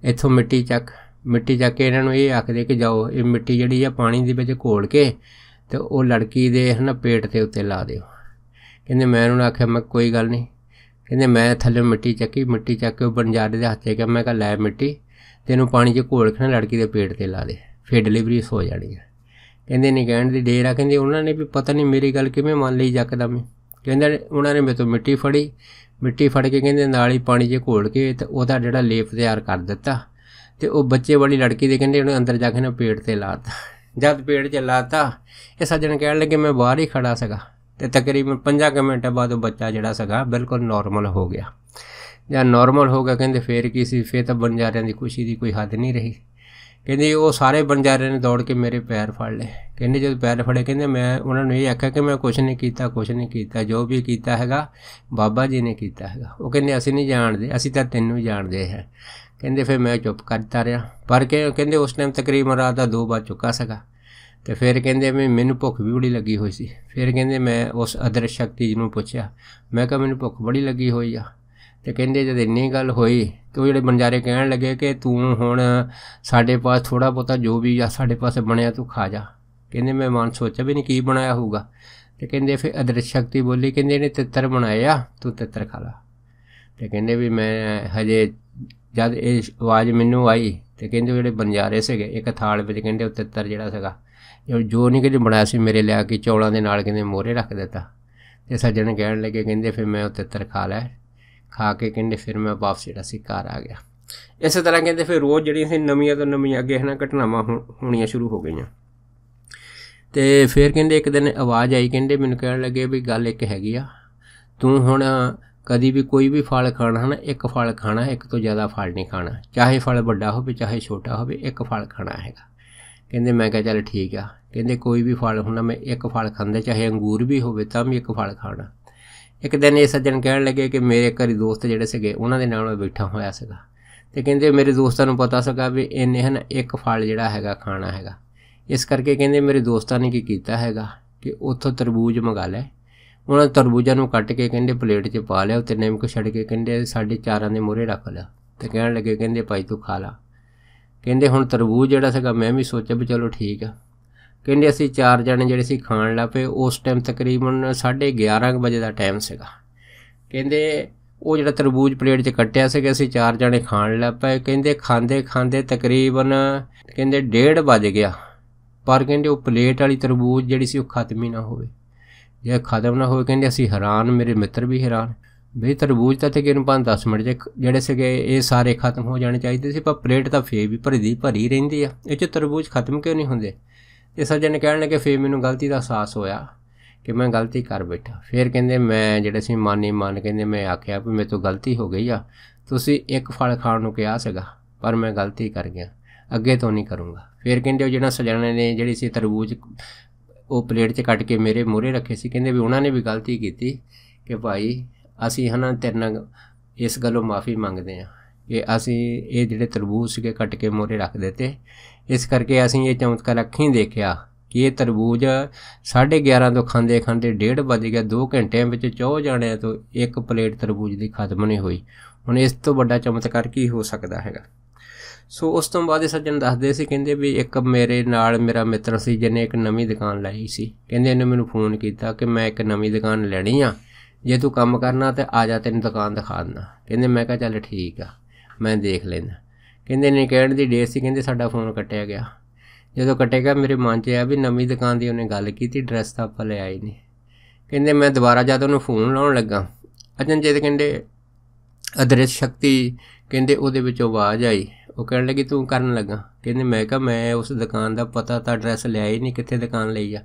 ਇੱਥੋਂ ਮਿੱਟੀ ਚੱਕ ਮਿੱਟੀ ਚੱਕ ਕੇ ਇਹਨਾਂ ਨੂੰ ਇਹ ਆਖ ਦੇ ਜਾਓ ਇਹ ਮਿੱਟੀ ਜਿਹੜੀ ਆ ਪਾਣੀ ਦੇ ਵਿੱਚ ਘੋਲ ਕੇ ਤੇ ਉਹ ਲੜਕੀ ਦੇ ਹਨਾ ਪੇਟ ਤੇ ਉੱਤੇ ਲਾ ਦਿਓ ਕਹਿੰਦੇ ਮੈਂ ਉਹਨਾਂ ਆਖਿਆ ਮੈਂ ਕੋਈ ਗੱਲ ਨਹੀਂ ਕਹਿੰਦੇ ਮੈਂ ਥੱਲੇ ਮਿੱਟੀ ਚੱਕੀ ਮਿੱਟੀ ਚੱਕ ਕੇ ਉਹ ਬੰਜਾਰੇ ਦੇ ਹੱਥੇ ਕਿ ਮੈਂ ਕਹਾ ਲੈ ਮਿੱਟੀ ਤੈਨੂੰ ਪਾਣੀ 'ਚ ਘੋਲ ਕੇ ਲੜਕੀ ਦੇ ਪੇਟ ਤੇ ਲਾ ਦੇ ਫਿਰ ਡਿਲੀਵਰੀ ਹੋ ਜਾਣੀ ਹੈ ਕਹਿੰਦੇ ਨਹੀਂ ਕਹਿਣ ਦੀ ਡੇਰਾ ਕਹਿੰਦੇ ਉਹਨਾਂ ਨੇ ਵੀ ਪਤਾ ਨਹੀਂ ਮੇਰੀ ਗੱਲ ਕਿਵੇਂ ਮੰਨ ਲਈ ਜੱਕਦਮ ਕਹਿੰਦੇ ਉਹਨਾਂ ਨੇ ਮੇਤੋਂ ਮਿੱਟੀ ਫੜੀ ਮਿੱਟੀ ਫੜ ਕੇ ਕਹਿੰਦੇ ਨਾਲ ਹੀ ਪਾਣੀ ਜੇ ਘੋਲ ਕੇ ਤੇ ਉਹਦਾ ਜਿਹੜਾ ਲੇਪ ਤਿਆਰ ਕਰ ਦਿੱਤਾ ਤੇ ਉਹ ਬੱਚੇ ਵਾਲੀ ਲੜਕੀ ਦੇ ਕਹਿੰਦੇ ਉਹਨੇ ਅੰਦਰ ਜਾ ਕੇ ਨਾ ਪੇਟ ਤੇ ਲਾਤਾ ਜਦ ਪੇਟ 'ਚ ਲਾਤਾ ਇਹ ਸੱਜਣ ਕਹਿਣ ਲੱਗੇ ਮੈਂ ਬਾਹਰ ਹੀ ਖੜਾ ਸਗਾ ਤੇ ਤਕਰੀਬਨ 5 ਮਿੰਟ ਬਾਅਦ ਉਹ ਬੱਚਾ ਜਿਹੜਾ ਸਗਾ ਬਿਲਕੁਲ ਨਾਰਮਲ ਹੋ ਗਿਆ ਜਾਂ ਨਾਰਮਲ ਹੋ ਗਿਆ ਕਹਿੰਦੇ ਫੇਰ ਕੀ ਸੀ ਫੇਰ ਤਾਂ ਬਣ ਜਾ ਰਿਆਂ ਦੀ ਖੁਸ਼ੀ ਦੀ ਕੋਈ ਹੱਦ ਨਹੀਂ ਰਹੀ ਕਹਿੰਦੇ ਉਹ ਸਾਰੇ ਬੰਜਾਰੇ ਨੇ ਦੌੜ ਕੇ ਮੇਰੇ ਪੈਰ ਫੜ ਲਏ ਕਹਿੰਦੇ ਜਦ ਪੈਰ ਫੜੇ ਕਹਿੰਦੇ ਮੈਂ ਉਹਨਾਂ ਨੂੰ ਇਹ ਆਖਿਆ ਕਿ ਮੈਂ ਕੁਝ ਨਹੀਂ ਕੀਤਾ ਕੁਝ ਨਹੀਂ ਕੀਤਾ ਜੋ ਵੀ ਕੀਤਾ ਹੈਗਾ ਬਾਬਾ ਜੀ ਨੇ ਕੀਤਾ ਹੈਗਾ ਉਹ ਕਹਿੰਦੇ ਅਸੀਂ ਨਹੀਂ ਜਾਣਦੇ ਅਸੀਂ ਤਾਂ ਤੈਨੂੰ ਜਾਣਦੇ ਹਾਂ ਕਹਿੰਦੇ ਫਿਰ ਮੈਂ ਚੁੱਪ ਕਰਦਾ ਰਿਹਾ ਪਰ ਕਿ ਕਹਿੰਦੇ ਉਸ ਟਾਈਮ ਤਕਰੀਬਨ ਰਾਤ ਦਾ 2 ਵਜ ਚੁੱਕਾ ਸੀਗਾ ਤੇ ਫਿਰ ਕਹਿੰਦੇ ਮੈਂ ਮੈਨੂੰ ਭੁੱਖ ਵੀ ਬੜੀ ਲੱਗੀ ਹੋਈ ਸੀ ਫਿਰ ਕਹਿੰਦੇ ਮੈਂ ਉਸ ਅਦਰ ਸ਼ਕਤੀ ਜੀ ਨੂੰ ਪੁੱਛਿਆ ਮੈਂ ਕਿਹਾ ਮੈਨੂੰ ਭੁੱਖ ਬੜੀ ਲੱਗੀ ਹੋਈ ਆ ਤੇ ਕਹਿੰਦੇ ਜਦ ਇੰਨੀ ਗੱਲ ਹੋਈ ਤੇ ਉਹ ਜਿਹੜੇ ਬੰਜਾਰੇ ਕਹਿਣ ਲੱਗੇ ਕਿ ਤੂੰ ਹੁਣ ਸਾਡੇ ਪਾਸ ਥੋੜਾ ਬੋਤਾ ਜੋ ਵੀ ਆ ਸਾਡੇ ਪਾਸੇ ਬਣਿਆ ਤੂੰ ਖਾ ਜਾ ਕਹਿੰਦੇ ਮੈਂ ਮਨ ਸੋਚਿਆ ਵੀ ਨਹੀਂ ਕੀ ਬਣਾਇਆ ਹੋਊਗਾ ਤੇ ਕਹਿੰਦੇ ਫਿਰ ਅਦ੍ਰਿਸ਼ ਸ਼ਕਤੀ ਬੋਲੀ ਕਹਿੰਦੇ ਨੇ ਤਿੱਤਰ ਬਣਾਇਆ ਤੂੰ ਤਿੱਤਰ ਖਾ ਲਾ ਤੇ ਕਹਿੰਦੇ ਵੀ ਮੈਂ ਹਜੇ ਜਦ ਇਹ ਆਵਾਜ਼ ਮੈਨੂੰ ਆਈ ਤੇ ਕਹਿੰਦੇ ਜਿਹੜੇ ਬੰਜਾਰੇ ਸੀਗੇ ਇੱਕ ਥਾਲ ਵਿੱਚ ਕਹਿੰਦੇ ਉਹ ਤਿੱਤਰ ਜਿਹੜਾ ਸੀਗਾ ਜੋ ਨਹੀਂ ਕਿ ਬਣਾਇਆ ਸੀ ਮੇਰੇ ਲਿਆ ਕੇ ਚੌਲਾਂ ਦੇ ਨਾਲ ਕਹਿੰਦੇ ਮੋਰੇ ਰੱਖ ਦਿੱਤਾ ਤੇ ਸੱਜਣ ਕਹਿਣ ਲੱਗੇ ਕਹਿੰਦੇ ਫਿਰ ਮੈਂ ਉਹ ਤਿੱਤਰ ਖਾ ਲਿਆ ਖਾ ਕੇ ਕਹਿੰਦੇ ਫਿਰ ਮੈਂ ਵਾਪਸ ਜਿਹੜਾ ਸੀ ਘਰ ਆ ਗਿਆ ਇਸੇ ਤਰ੍ਹਾਂ ਕਹਿੰਦੇ ਫਿਰ ਰੋਜ਼ ਜਿਹੜੀਆਂ ਸੀ ਨਵੀਆਂ ਤੋਂ ਨਵੀਆਂ ਅੱਗੇ ਹਨਾ ਘਟਨਾਵਾਂ ਹੋਣੀਆਂ ਸ਼ੁਰੂ ਹੋ ਗਈਆਂ ਤੇ ਫਿਰ ਕਹਿੰਦੇ ਇੱਕ ਦਿਨ ਆਵਾਜ਼ ਆਈ ਕਹਿੰਦੇ ਮੈਨੂੰ ਕਹਿਣ ਲੱਗੇ ਵੀ ਗੱਲ ਇੱਕ ਹੈਗੀ ਆ ਤੂੰ ਹੁਣ ਕਦੀ ਵੀ ਕੋਈ ਵੀ ਫਲ ਖਾਣਾ ਹਨਾ ਇੱਕ ਫਲ ਖਾਣਾ ਇੱਕ ਤੋਂ ਜ਼ਿਆਦਾ ਫਲ ਨਹੀਂ ਖਾਣਾ ਚਾਹੇ ਫਲ ਵੱਡਾ ਹੋਵੇ ਚਾਹੇ ਛੋਟਾ ਹੋਵੇ ਇੱਕ ਫਲ ਖਾਣਾ ਹੈਗਾ ਕਹਿੰਦੇ ਮੈਂ ਕਿਹਾ ਚੱਲ ਠੀਕ ਆ ਕਹਿੰਦੇ ਕੋਈ ਵੀ ਫਲ ਹੁੰਦਾ ਮੈਂ ਇੱਕ ਫਲ ਖਾਂਦਾ ਚਾਹੇ ਅੰਗੂਰ ਵੀ ਹੋਵੇ ਤਾਂ ਵੀ ਇੱਕ ਫਲ ਖਾਣਾ ਇੱਕ ਦਿਨ ਇਹ ਸੱਜਣ ਕਹਿਣ ਲੱਗੇ ਕਿ ਮੇਰੇ ਘਰੀ ਦੋਸਤ ਜਿਹੜੇ ਸੀਗੇ ਉਹਨਾਂ ਦੇ ਨਾਲ ਮੈਂ ਬੈਠਾ ਹੋਇਆ ਸੀਗਾ ਤੇ ਕਹਿੰਦੇ ਮੇਰੇ ਦੋਸਤਾਂ ਨੂੰ ਪਤਾ ਸੀਗਾ ਵੀ ਇਹਨੇ ਹਨ ਇੱਕ ਫਲ ਜਿਹੜਾ ਹੈਗਾ ਖਾਣਾ ਹੈਗਾ ਇਸ ਕਰਕੇ ਕਹਿੰਦੇ ਮੇਰੇ ਦੋਸਤਾਂ ਨੇ ਕੀ ਕੀਤਾ ਹੈਗਾ ਕਿ ਉੱਥੋਂ ਤਰਬੂਜ ਮੰਗਾ ਲੈ ਉਹਨਾਂ ਤਰਬੂਜਾਂ ਨੂੰ ਕੱਟ ਕੇ ਕਹਿੰਦੇ ਪਲੇਟ 'ਚ ਪਾ ਲਿਆ ਤੇ ਨਿੰਮਕ ਛੱਡ ਕੇ ਕਹਿੰਦੇ ਸਾਡੇ ਚਾਰਾਂ ਦੇ ਮੋਰੇ ਰੱਖ ਲਿਆ ਤੇ ਕਹਿਣ ਲੱਗੇ ਕਹਿੰਦੇ ਭਾਈ ਤੂੰ ਖਾ ਲਾ ਕਹਿੰਦੇ ਹੁਣ ਤਰਬੂਜ ਜਿਹੜਾ ਸੀਗਾ ਮੈਂ ਵੀ ਸੋਚਿਆ ਵੀ ਚਲੋ ਠੀਕ ਆ ਕਹਿੰਦੇ ਅਸੀਂ ਚਾਰ ਜਣੇ ਜਿਹੜੇ ਸੀ ਖਾਣ ਲੱਪੇ ਉਸ ਟਾਈਮ ਤਕਰੀਬਨ 11:30 ਵਜੇ ਦਾ ਟਾਈਮ ਸੀਗਾ ਕਹਿੰਦੇ ਉਹ ਜਿਹੜਾ ਤਰਬੂਜ ਪਲੇਟ 'ਚ ਕੱਟਿਆ ਕਿ ਅਸੀਂ ਚਾਰ ਜਣੇ ਖਾਣ ਲੱਪੇ ਕਹਿੰਦੇ ਖਾਂਦੇ ਖਾਂਦੇ ਤਕਰੀਬਨ ਕਹਿੰਦੇ 1:30 ਵਜ ਗਿਆ ਪਰ ਕਹਿੰਦੇ ਉਹ ਪਲੇਟ ਵਾਲੀ ਤਰਬੂਜ ਜਿਹੜੀ ਸੀ ਉਹ ਖਤਮ ਹੀ ਨਾ ਹੋਵੇ ਜੇ ਖਤਮ ਨਾ ਹੋਵੇ ਕਹਿੰਦੇ ਅਸੀਂ ਹੈਰਾਨ ਮੇਰੇ ਮਿੱਤਰ ਵੀ ਹੈਰਾਨ ਵੀ ਤਰਬੂਜ ਤਾਂ ਤੇ ਕਿਨ 5-10 ਮਿੰਟ ਜਿਹੜੇ ਸੀਗੇ ਇਹ ਸਾਰੇ ਖਤਮ ਹੋ ਜਾਣੇ ਚਾਹੀਦੇ ਸੀ ਪਰ ਪਲੇਟ ਤਾਂ ਫੇਰ ਵੀ ਭਰੀ ਦੀ ਭਰੀ ਰਹਿੰਦੀ ਆ ਇਹ ਚ ਤਰਬੂਜ ਖਤਮ ਕਿਉਂ ਨਹੀਂ ਹੁੰਦੇ ਇਹ ਸੱਜਣ ਕਹਿਣ ਲੱਗੇ ਫੇਰ ਮੈਨੂੰ ਗਲਤੀ ਦਾ ਅਹਿਸਾਸ ਹੋਇਆ ਕਿ ਮੈਂ ਗਲਤੀ ਕਰ ਬੈਠਾ ਫੇਰ ਕਹਿੰਦੇ ਮੈਂ ਜਿਹੜੇ ਸੀ ਮਾਨੀ ਮੰਨ ਕਹਿੰਦੇ ਮੈਂ ਆਖਿਆ ਵੀ ਮੇਰੇ ਤੋਂ ਗਲਤੀ ਹੋ ਗਈ ਆ ਤੁਸੀਂ ਇੱਕ ਫਲ ਖਾਣ ਨੂੰ ਕਿਹਾ ਸੀਗਾ ਪਰ ਮੈਂ ਗਲਤੀ ਕਰ ਗਿਆ ਅੱਗੇ ਤੋਂ ਨਹੀਂ ਕਰੂੰਗਾ ਫੇਰ ਕਹਿੰਦੇ ਉਹ ਜਿਹੜਾ ਸੱਜਣ ਨੇ ਜਿਹੜੀ ਸੀ ਤਰਬੂਜ ਉਹ ਪਲੇਟ 'ਚ ਕੱਟ ਕੇ ਮੇਰੇ ਮੂਹਰੇ ਰੱਖੇ ਸੀ ਕਹਿੰਦੇ ਵੀ ਉਹਨਾਂ ਨੇ ਵੀ ਗਲਤੀ ਕੀਤੀ ਕਿ ਭਾਈ ਅਸੀਂ ਹਨਾ ਤੇਰੇ ਨਾਲ ਇਸ ਗੱਲੋਂ ਮਾਫੀ ਮੰਗਦੇ ਆ ਕਿ ਅਸੀਂ ਇਹ ਜਿਹੜੇ ਤਰਬੂਜ ਸੀਗੇ ਕੱਟ ਕੇ ਮੂਹਰੇ ਰੱਖ ਦਿੱਤੇ ਇਸ ਕਰਕੇ ਅਸੀਂ ਇਹ ਚਮਤਕਾਰ ਅੱਖੀਂ ਦੇਖਿਆ ਕਿ ਇਹ ਤਰਬੂਜ 11:30 ਤੋਂ ਖਾਂਦੇ ਖਾਂਦੇ 1:30 ਵਜ ਗਿਆ 2 ਘੰਟਿਆਂ ਵਿੱਚ ਚੋ ਜਾਣਿਆਂ ਤੋਂ ਇੱਕ ਪਲੇਟ ਤਰਬੂਜ ਦੀ ਖਤਮ ਨਹੀਂ ਹੋਈ ਹੁਣ ਇਸ ਤੋਂ ਵੱਡਾ ਚਮਤਕਾਰ ਕੀ ਹੋ ਸਕਦਾ ਹੈਗਾ ਸੋ ਉਸ ਤੋਂ ਬਾਅਦ ਇਹ ਸੱਜਣ ਦੱਸਦੇ ਸੀ ਕਹਿੰਦੇ ਵੀ ਇੱਕ ਮੇਰੇ ਨਾਲ ਮੇਰਾ ਮਿੱਤਰ ਸੀ ਜਿਹਨੇ ਇੱਕ ਨਵੀਂ ਦੁਕਾਨ ਲਾਈ ਸੀ ਕਹਿੰਦੇ ਇਹਨੇ ਮੈਨੂੰ ਫੋਨ ਕੀਤਾ ਕਿ ਮੈਂ ਇੱਕ ਨਵੀਂ ਦੁਕਾਨ ਲੈਣੀ ਆ ਜੇ ਤੂੰ ਕੰਮ ਕਰਨਾ ਤੇ ਆ ਜਾ ਤੈਨੂੰ ਦੁਕਾਨ ਦਿਖਾ ਦਿੰਦਾ ਕਹਿੰਦੇ ਮੈਂ ਕਿਹਾ ਚੱਲ ਠੀਕ ਆ ਮੈਂ ਦੇਖ ਲੈਣਾ ਕਹਿੰਦੇ ਨੇ ਕਹਿਣ ਦੀ ਡੇਟ ਸੀ ਕਹਿੰਦੇ ਸਾਡਾ ਫੋਨ ਕੱਟਿਆ ਗਿਆ ਜਦੋਂ ਕੱਟੇਗਾ ਮੇਰੇ ਮਨ 'ਚ ਆ ਵੀ ਨਵੀਂ ਦੁਕਾਨ ਦੀ ਉਹਨੇ ਗੱਲ ਕੀਤੀ ਡਰੈਸ ਤਾਂ ਆਪਾਂ ਲੈ ਆਏ ਨਹੀਂ ਕਹਿੰਦੇ ਮੈਂ ਦੁਬਾਰਾ ਜਦ ਉਹਨੂੰ ਫੋਨ ਲਾਉਣ ਲੱਗਾ ਅਚਨਚੇਤ ਕਹਿੰਦੇ ਅਦ੍ਰਿਸ਼ ਸ਼ਕਤੀ ਕਹਿੰਦੇ ਉਹਦੇ ਵਿੱਚ ਆਵਾਜ਼ ਆਈ ਉਹ ਕਹਿਣ ਲੱਗੀ ਤੂੰ ਕਰਨ ਲੱਗਾ ਕਹਿੰਦੇ ਮੈਂ ਕਿਹਾ ਮੈਂ ਉਸ ਦੁਕਾਨ ਦਾ ਪਤਾ ਤਾਂ ਐਡਰੈਸ ਲਿਆ ਹੀ ਨਹੀਂ ਕਿੱਥੇ ਦੁਕਾਨ ਲਈ ਆ